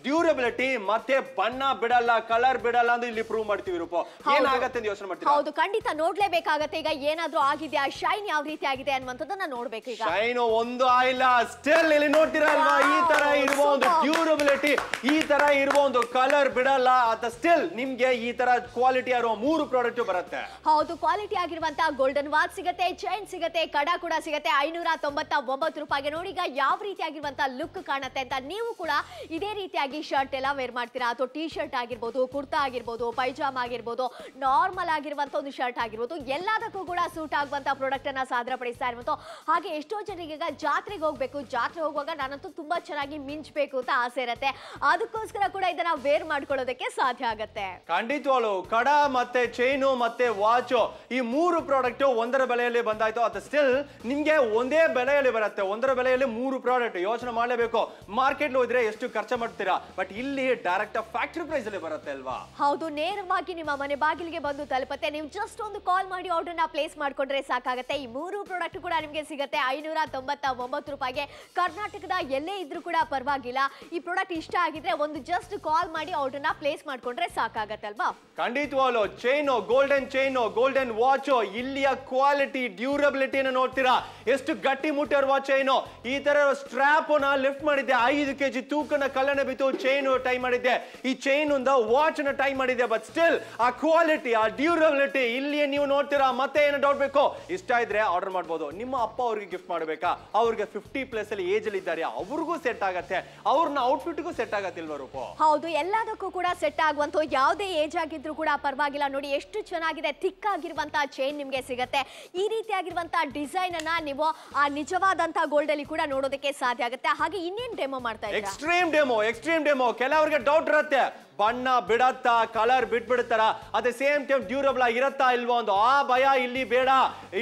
ಡ್ಯೂರಬಿಲಿಟಿ ಮತ್ತೆ ಬಣ್ಣ ಬಿಡಲ್ಲ ಕಲರ್ ಬಿಡಲ್ಲ ಅಂತ ಇಲ್ಲಿ ಪ್ರೂವ್ ಮಾಡ್ತೀವಿ ರೂಪ ಏನಾಗತ್ತೆ ಯೋಚನೆ ಮಾಡ್ತೀವಿ ಹೌದು ಖಂಡಿತ ನೋಡ್ಲೇಬೇಕಾಗತ್ತೆ ಈಗ ಏನಾದ್ರೂ ಆಗಿದೆಯಾ ಶೈನ್ ಯಾವ ರೀತಿ ಆಗಿದೆ ಅನ್ನುವಂಥದ್ದನ್ನ ನೋಡ್ಬೇಕು ಈಗ ಶೈನ್ ಒಂದು ಆಯಿಲ್ಲ ಸ್ಟಿಲ್ ಇಲ್ಲಿ ನೋಡ್ತಿರಲ್ವಾ ಈ ತರ ಇರುವ ಒಂದು ಡ್ಯೂರಬಿಲಿಟಿ ಈ ತರ ಇರುವ ಒಂದು ಕಲರ್ ಬಿಡಲ್ಲ ಅಥವಾ ಸ್ಟಿಲ್ ನಿಮ್ಗೆ ಈ ತರ ಕ್ವಾಲಿಟಿ ಇರುವ ಮೂರು ಪ್ರಾಡಕ್ಟ್ ಬರುತ್ತೆ ಹೌದು ಕ್ವಾಲಿಟಿ ಆಗಿರುವಂತಹ ಗೋಲ್ಡನ್ ವಾಚ್ ಸಿಗುತ್ತೆ ಚೈನ್ ಸಿಗುತ್ತೆ ಕಡ ಕೂಡ ಸಿಗುತ್ತೆ ಐನೂರ ತೊಂಬತ್ತ ಒಂಬತ್ತು ರೂಪಾಯಿಗೆ ನೋಡಿ ಈಗ ಯಾವ ರೀತಿಯಾಗಿರುವಂತಹ ಲುಕ್ ಕಾಣುತ್ತೆ ಅಂತ ನೀವು ಕೂಡ ಇದೇ ರೀತಿಯಾಗಿ ಶರ್ಟ್ ಎಲ್ಲ ವೇರ್ ಮಾಡ್ತೀರಾ ಅಥವಾ ಟಿ ಶರ್ಟ್ ಆಗಿರ್ಬೋದು ಕುರ್ತಾ ಆಗಿರ್ಬೋದು ಪೈಜಾಮ್ ಆಗಿರ್ಬೋದು ನಾರ್ಮಲ್ ಆಗಿರುವಂತಹ ಒಂದು ಶರ್ಟ್ ಆಗಿರ್ಬೋದು ಎಲ್ಲದಕ್ಕೂ ಕೂಡ ಸೂಟ್ ಆಗುವಂತಹ ಪ್ರಾಡಕ್ಟ್ ಅನ್ನ ಸಾಧನ ಪಡಿಸ್ತಾ ಇರುವಂಥ ಹಾಗೆ ಎಷ್ಟೋ ಜನರಿಗೆ ಈಗ ಜಾತ್ರೆಗೆ ಹೋಗ್ಬೇಕು ಜಾತ್ರೆ ಹೋಗುವಾಗ ನಾನಂತೂ ತುಂಬಾ ಚೆನ್ನಾಗಿ ಮಿಂಚಬೇಕು ಅಂತ ಆಸೆ ಇರುತ್ತೆ ಅದಕ್ಕೋಸ್ಕರ ಕೂಡ ಇದನ್ನ ವೇರ್ ಮಾಡ್ಕೊಳ್ಳೋದಕ್ಕೆ ಸಾಧ್ಯ ಆಗುತ್ತೆ ಖಂಡಿತವಾಗ್ಲು ಕಡ ಮತ್ತೆ ಚೈನು ಮತ್ತೆ ವಾಚ್ ಈ ಮೂರು ಪ್ರಾಡಕ್ಟ್ ಒಂದರ ಬೆಲೆಯಲ್ಲಿ ಬಂದಾಯ್ತು ಅದು ಸ್ಟಿಲ್ ನಿಮಗೆ ಒಂದೇ ಬೆಲೆಯಲ್ಲಿ ಬರುತ್ತೆ ಒಂದರ ಬೆಲೆಯಲ್ಲಿ ಮೂರು ಪ್ರಾಡಕ್ಟ್ ಯೋಚನೆ ಮಾಡಲೇಬೇಕು ಮಾರ್ಕೆಟ್ ಹೋದ್ರೆ ಎಷ್ಟು ಖರ್ಚು ಮಾಡ್ತೀರಾ ಬಟ್ ಇಲ್ಲಿ ಡೈರೆಕ್ಟ್ ಫ್ಯಾಕ್ಟ್ರಿ ಪ್ರೈಸ್ ಅಲ್ಲಿ ಬರುತ್ತೆ ಅಲ್ವಾ ಹೌದು ನೇರವಾಗಿ ನಿಮ್ಮ ಮನೆ ಬಾಗಿಲಿಗೆ ಬಂದು ತಲುಪತ್ತೆ ನೀವು ಜಸ್ಟ್ ಒಂದು ಕಾಲ್ ಮಾಡಿ ಆರ್ಡರ್ ನ ಪ್ಲೇಸ್ ಮಾಡ್ಕೊಂಡ್ರೆ ಸಾಕಾಗುತ್ತೆ ಈ ಮೂರು ಪ್ರಾಡಕ್ಟ್ ಕೂಡ ನಿಮಗೆ ಸಿಗುತ್ತೆ ಐನೂರ ತೊಂಬತ್ತ ಒಂಬತ್ತು ರೂಪಾಯಿಗೆ ಕರ್ನಾಟಕದ ಎಲ್ಲೇ ಇದ್ರೂ ಕೂಡ ಪರವಾಗಿಲ್ಲ ಈ ಪ್ರಾಡಕ್ಟ್ ಇಷ್ಟ ಆಗಿದ್ರೆ ಒಂದು ಜಸ್ಟ್ ಕಾಲ್ ಮಾಡಿ ಆರ್ಡರ್ ನ ಪ್ಲೇಸ್ ಮಾಡ್ಕೊಂಡ್ರೆ ಅಲ್ವಾ ಖಂಡಿತವಾಗ್ಲು chain golden chain golden watch ಇಲ್ಲಿಯ ಕ್ವಾಲಿಟಿ ಡ್ಯೂರಬಿಲಿಟಿ ಚೈನ್ ನೋಡ್ತೀರಾ ಎಷ್ಟು ಗಟ್ಟಿ ಮುಟ್ಟಿ ಇರುವ ಚೈನು ಈ ತರ ಸ್ಟ್ರಾಪ್ ನ ಲಿಫ್ಟ್ ಮಾಡಿದ್ದೆ ಐದು ಕೆಜಿ ತೂಕನ ಕಲ್ಲಣ ಬಿತ್ತು ಚೈನ್ ಟೈ ಮಾಡಿದ್ದೆ ಈ ಚೈನ್ ಒಂದ ವಾಚ್ ನ ಟೈ ಮಾಡಿದ್ದೆ ಬಟ್ ಸ್ಟಿಲ್ ಆ ಕ್ವಾಲಿಟಿ ಆ ಡ್ಯೂರಬಿಲಿಟಿ ಇಲ್ಲಿ ನೀವು ನೋಡ್ತೀರಾ ಮತ್ತೆ ಏನ್ ಡೌಟ್ ಬೇಕು ಇಷ್ಟ ಇದ್ರೆ ಆರ್ಡರ್ ಮಾಡಬಹುದು ನಿಮ್ಮ ಅಪ್ಪ ಅವ್ರಿಗೆ ಗಿಫ್ಟ್ ಮಾಡಬೇಕಾ ಅವ್ರಿಗೆ ಫಿಫ್ಟಿ ಪ್ಲಸ್ ಅಲ್ಲಿ ಏಜ್ ಅಲ್ಲಿ ಇದ್ದಾರೆ ಅವ್ರಿಗೂ ಸೆಟ್ ಆಗತ್ತೆ ಅವ್ರನ್ನ ಗೂ ಸೆಟ್ ಆಗತ್ತಿಲ್ವ ರೂಪ ಹೌದು ಎಲ್ಲದಕ್ಕೂ ಕೂಡ ಸೆಟ್ ಆಗುವಂತ ಯಾವುದೇ ಏಜ್ ಆಗಿದ್ರು ಕೂಡ ಪರವಾಗಿಲ್ಲ ನೋಡಿ ಎಷ್ಟು ಚೆನ್ನಾಗಿದೆ ಥಿಕ್ ಆಗಿರುವಂತಹ ಚೈನ್ ನಿಮ್ಗೆ ಸಿಗತ್ತೆ ಈ ರೀತಿಯಾಗಿರುವಂತಹ ಡಿಸೈನ್ ಅನ್ನ ನೀವು ಆ ನಿಜವಾದಂತಹ ಗೋಲ್ಡ್ ಅಲ್ಲಿ ಕೂಡ ನೋಡೋದಕ್ಕೆ ಸಾಧ್ಯ ಆಗುತ್ತೆ ಹಾಗೆ ಇನ್ನೇನ್ ಡೆಮೋ ಮಾಡ್ತಾ ಇದ್ದೀರಾ ಎಕ್ಸ್ಟ್ರೀಮ್ ಡೆಮೋ ಎಕ್ಸ್ಟ್ರೀಮ್ ಡೆಮೋ ಕೆಲವರಿಗೆ ಡೌಟ್ ಇರುತ್ತೆ ಬಣ್ಣ ಬಿಡತ್ತಾ ಕಲರ್ ಬಿಟ್ಬಿಡ್ತಾರ ಅದೇ ಸೇಮ್ ಟೈಮ್ ಡ್ಯೂರಬಲ್ ಇರತ್ತಾ ಇಲ್ವಾ ಒಂದು ಆ ಭಯ ಇಲ್ಲಿ ಬೇಡ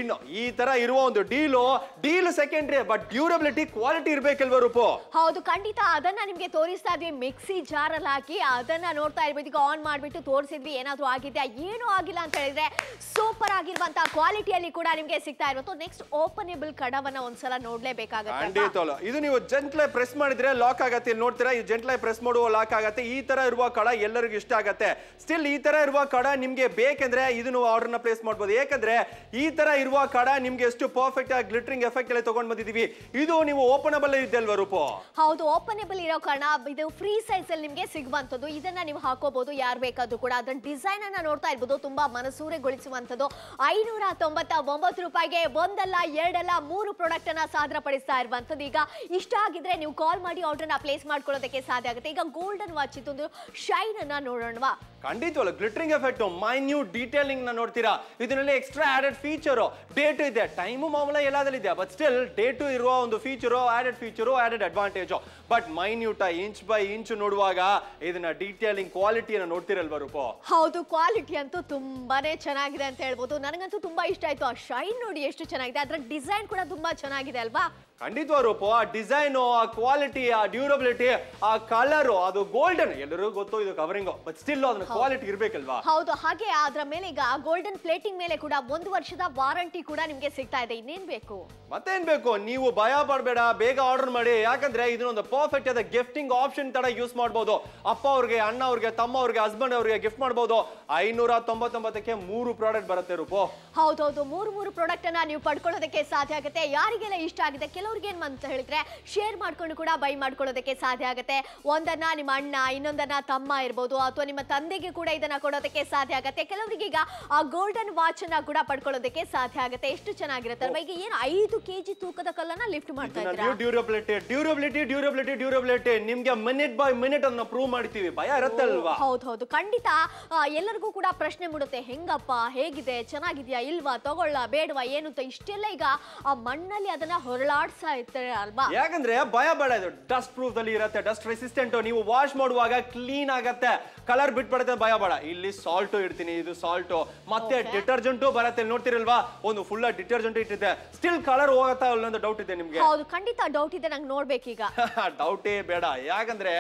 ಇನ್ನು ಈ ತರ ಇರುವ ಒಂದು deal deal secondary but durability quality ಇರ್ಬೇಕಲ್ವ ರೂಪು ಹೌದು ಖಂಡಿತ ಅದನ್ನ ನಿಮ್ಗೆ ತೋರಿಸ್ತಾ ಇದ್ವಿ ಮಿಕ್ಸಿ ಜಾರ್ ಅಲ್ಲಿ ಹಾಕಿ ಅದನ್ನ ನೋಡ್ತಾ ಇರ್ಬೋದು ಆನ್ ಮಾಡ್ಬಿಟ್ಟು ತೋರಿಸಿದ್ವಿ ಏನಾದ್ರು ಆಗಿದ್ಯಾ ಏನೂ ಆಗಿಲ್ಲ ಅಂತ ಹೇಳಿದ್ರೆ ಸೂಪರ್ ಆಗಿರುವಂತಹ ಕ್ವಾಲಿಟಿಯಲ್ಲಿ ಕೂಡ ನಿಮ್ಗೆ ಸಿಗ್ತಾ ಇರುವಂತ ನೆಕ್ಸ್ಟ್ ಓಪನೇಬಲ್ ಕಡವನ್ನ ಒಂದ್ಸಲ ನೋಡ್ಲೇಬೇಕಾಗುತ್ತೆ ಇದು ನೀವು ಜೆಂಟ್ಲೈ ಪ್ರೆಸ್ ಮಾಡಿದ್ರೆ ಲಾಕ್ ಆಗತ್ತೆ ನೋಡ್ತೀರಾ ಈ ಜೆಂಟ್ಲೈ ಪ್ರೆಸ್ ಮಾಡುವ ಲಾಕ್ ಆಗತ್ತೆ ಈ ತರ ಇರುವ ಕಡ ಎಲ್ಲರಿಗೂ ಇಷ್ಟ ಆಗತ್ತೆ ಸ್ಟಿಲ್ ಈ ತರ ಇರುವ ಕಡ ನಿಮ್ಗೆ ಬೇಕೆಂದ್ರೆ ಇದನ್ನು ಆರ್ಡರ್ನ ಪ್ಲೇಸ್ ಮಾಡಬಹುದು ಯಾಕಂದ್ರೆ ಈ ತರ ಇರುವ ಕಡ ನಿಮ್ಗೆ ಎಷ್ಟು ಪರ್ಫೆಕ್ಟ್ ಆಗಿ ಗ್ಲಿಟ್ರಿಂಗ್ ಎಫೆಕ್ಟ್ ಎಲ್ಲ ತಗೊಂಡ್ ಬಂದಿದೀವಿ ಇದು ನೀವು ಓಪನಬಲ್ ಇದೆ ಅಲ್ವಾ ರೂಪು ಹೌದು ಓಪನೇಬಲ್ ಇರೋ ಕಣ ಇದು ಫ್ರೀ ಸೈಜ್ ಅಲ್ಲಿ ನಿಮ್ಗೆ ಸಿಗುವಂತದ್ದು ಇದನ್ನ ನೀವು ಹಾಕೋಬಹುದು ಯಾರು ಬೇಕಾದ್ರು ಕೂಡ ಅದನ್ನ ಡಿಸೈನ್ ಅನ್ನ ನೋಡ್ತಾ ಇರ್ಬೋದು ತುಂಬಾ ಮನಸೂರೆಗೊಳಿಸುವಂತದ್ದು ಐನೂರ ತೊಂಬತ್ತ ಒಂಬತ್ತು ರೂಪಾಯಿಗೆ ಒಂದಲ್ಲ ಎರಡಲ್ಲ ಮೂರು ಪ್ರಾಡಕ್ಟ್ ಅನ್ನ ಸಾಧನ ಪಡಿಸ್ತಾ ಇರುವಂತದ್ದು ಈಗ ಇಷ್ಟ ಆಗಿದ್ರೆ ನೀವು ಕಾಲ್ ಮಾಡಿ ಆರ್ಡರ್ನ ಪ್ಲೇಸ್ ಮಾಡ್ಕೊಳ್ಳೋದಕ್ಕೆ ಸಾಧ್ಯ ಆಗುತ್ತೆ ಈಗ ಗೋಲ್ಡನ್ ವಾಚ್ ಇದೊಂದು ಶೈನ್ ಅನ್ನ ನೋಡೋಣವಾ ಖಂಡಿತವಲ್ಲ ಗ್ಲಿಟ್ರಿಂಗ್ ಎಫೆಕ್ಟು ಮೈನ್ಯೂಟ್ ಡೀಟೇಲಿಂಗ್ ನ ನೋಡ್ತೀರಾ ಇದರಲ್ಲಿ ಎಕ್ಸ್ಟ್ರಾ ಆಡೆಡ್ ಫೀಚರು ಡೇಟು ಇದೆ ಟೈಮು ಮಾಮೂಲ ಎಲ್ಲದಲ್ಲಿ ಇದೆ ಬಟ್ ಸ್ಟಿಲ್ ಡೇಟು ಇರುವ ಒಂದು feature added feature added advantage but minute inch by inch ನೋಡುವಾಗ ಇದನ್ನ ಡೀಟೇಲಿಂಗ್ ಕ್ವಾಲಿಟಿಯನ್ನು ನೋಡ್ತಿರಲ್ವ ರೂಪ ಹೌದು ಕ್ವಾಲಿಟಿ ಅಂತೂ ತುಂಬಾನೇ ಚೆನ್ನಾಗಿದೆ ಅಂತ ಹೇಳ್ಬೋದು ನನಗಂತೂ ತುಂಬಾ ಇಷ್ಟ ಆಯ್ತು ಆ ಶೈನ್ ನೋಡಿ ಎಷ್ಟು ಚೆನ್ನಾಗಿದೆ ಅದರ ಡಿಸೈನ್ ಕೂಡ ತುಂಬಾ ಚೆನ್ನಾಗಿದೆ ಅಲ್ವಾ ಖಂಡಿತ ರೂಪು ಆ ಡಿಸೈನು ಆ ಕ್ವಾಲಿಟಿ ಆ ಡ್ಯೂರಬಿಲಿಟಿ ಆ ಕಲರು ಅದು ಗೋಲ್ಡನ್ ಎಲ್ಲರಿಗೂ ಗೊತ್ತು ಇದು ಕವರಿಂಗ್ ಬಟ್ ಸ್ಟಿಲ್ ಅದನ್ನ ಕ್ವಾಲಿಟಿ ಇರಬೇಕಲ್ವಾ ಹೌದು ಹಾಗೆ ಅದರ ಮೇಲೆ ಈಗ ಆ ಗೋಲ್ಡನ್ ಪ್ಲೇಟಿಂಗ್ ಮೇಲೆ ಕೂಡ ಒಂದು ವರ್ಷದ ವಾರಂಟಿ ಕೂಡ ನಿಮಗೆ ಸಿಗ್ತಾ ಇದೆ ಇನ್ನೇನ್ ಬೇಕು ಮತ್ತೇನ್ ಬೇಕು ನೀವು ಭಯ ಪಡಬೇಡ ಬೇಗ ಆರ್ಡರ್ ಮಾಡಿ ಯಾಕಂದ್ರೆ ಇದನ್ನೊಂದು ಪರ್ಫೆಕ್ಟ್ ಆದ ಗಿಫ್ಟಿಂಗ್ ಆಪ್ಷನ್ ತರ ಯೂಸ್ ಮಾಡಬಹುದು ಅಪ್ಪ ಅವ್ರಿಗೆ ಅಣ್ಣ ಅವ್ರಿಗೆ ತಮ್ಮ ಅವ್ರಿಗೆ ಹಸ್ಬೆಂಡ್ ಅವ್ರಿಗೆ ಗಿಫ್ಟ್ ಮಾಡಬಹುದು ಐನೂರ ತೊಂಬತ್ತೊಂಬತ್ತಕ್ಕೆ ಮೂರು ಪ್ರಾಡಕ್ಟ್ ಬರುತ್ತೆ ರೂಪು ಹೌದೌದು ಮೂರು ಮೂರು ಪ್ರಾಡಕ್ಟ್ ಅನ್ನ ನೀವು ಪಡ್ಕೊಳ್ಳೋದಕ್ಕೆ ಸಾಧ್ಯ ಆಗುತ್ತೆ ಯಾರಿಗೆಲ್ಲ ಇಷ್ಟ ಆಗಿದೆ ಕೆಲವು ಏನು ಅಂತ ಹೇಳಿದ್ರೆ ಶೇರ್ ಮಾಡ್ಕೊಂಡು ಕೂಡ ಬೈ ಮಾಡ್ಕೊಳ್ಳೋದಕ್ಕೆ ಸಾಧ್ಯ ಆಗುತ್ತೆ ಒಂದನ್ನ ನಿಮ್ಮ ಅಣ್ಣ ಇನ್ನೊಂದನ್ನ ತಮ್ಮ ಇರ್ಬೋದು ಅಥವಾ ನಿಮ್ಮ ತಂದೆಗೆ ಕೂಡ ಇದನ್ನ ಕೊಡೋದಕ್ಕೆ ಸಾಧ್ಯ ಆಗುತ್ತೆ ಕೆಲವರಿಗೆ ಈಗ ಆ ಗೋಲ್ಡನ್ ವಾಚ್ ಅನ್ನ ಕೂಡ ಪಡ್ಕೊಳ್ಳೋದಕ್ಕೆ ಸಾಧ್ಯ ಆಗುತ್ತೆ ಎಷ್ಟು ಚೆನ್ನಾಗಿರುತ್ತೆ ಅಲ್ವಾ ಈಗ ಏನು ಐದು ಕೆಜಿ ತೂಕದ ಕಲ್ಲನ್ನ ಲಿಫ್ಟ್ ಮಾಡ್ತಾ ಇದ್ದಾರೆ ಡ್ಯೂರಬಿಲಿಟಿ ಡ್ಯೂರಬಿಲಿಟಿ ಡ್ಯೂರಬಿಲಿಟಿ ಡ್ಯೂರಬಿಲಿಟಿ ನಿಮ್ಗೆ ಮಿನಿಟ್ ಬೈ ಮಿನಿಟ್ ಅನ್ನ ಪ್ರೂವ್ ಮಾಡ್ತೀವಿ ಭಯ ಇರುತ್ತಲ್ವಾ ಹೌದು ಹೌದು ಖಂಡಿತ ಎಲ್ಲರಿಗೂ ಕೂಡ ಪ್ರಶ್ನೆ ಮೂಡುತ್ತೆ ಹೆಂಗಪ್ಪ ಹೇಗಿದೆ ಚೆನ್ನಾಗಿದ್ಯಾ ಇಲ್ವಾ ತಗೊಳ್ಳ ಬೇಡವಾ ಏನು ಅಂತ ಇಷ್ಟೆಲ್ಲ ಈಗ ಆ ಮಣ್ಣಲ್ಲಿ ಅದನ್ನ ಹೊರಳಾಡ್ಸಿ ಆಯ್ತಾರೆ ಅಲ್ವಾ ಯಾಕಂದ್ರೆ ಭಯ ಬೇಡ ಇದು ಡಸ್ಟ್ ಪ್ರೂಫ್ ಅಲ್ಲಿ ಇರುತ್ತೆ ಡಸ್ಟ್ ರೆಸಿಸ್ಟೆಂಟ್ ನೀವು ವಾಶ್ ಮಾಡುವಾಗ ಕ್ಲೀನ್ ಆಗತ್ತೆ ಕಲರ್ ಬಿಟ್ಬಿಡುತ್ತೆ ಭಯ ಬೇಡ ಇಲ್ಲಿ ಸಾಲ್ಟ್ ಇಡ್ತೀನಿ ಇದು ಸಾಲ್ಟ್ ಮತ್ತೆ ಡಿಟರ್ಜೆಂಟ್ ಬರತ್ತೆ ನೋಡ್ತಿರಲ್ವಾ ಒಂದು ಫುಲ್ ಡಿಟರ್ಜೆಂಟ್ ಇಟ್ಟಿದ್ದೆ ಸ್ಟಿಲ್ ಕಲರ್ ಹೋಗತ್ತಾ ಇಲ್ಲ ಡೌಟ್ ಇದೆ ನಿಮ್ಗೆ ಖಂಡಿತ ಡೌಟ್ ಇದೆ ನಂಗೆ ನೋಡ್ಬೇಕೀಗ ಡೌಟೇ ಬೇಡ ಯಾಕಂದ್ರೆ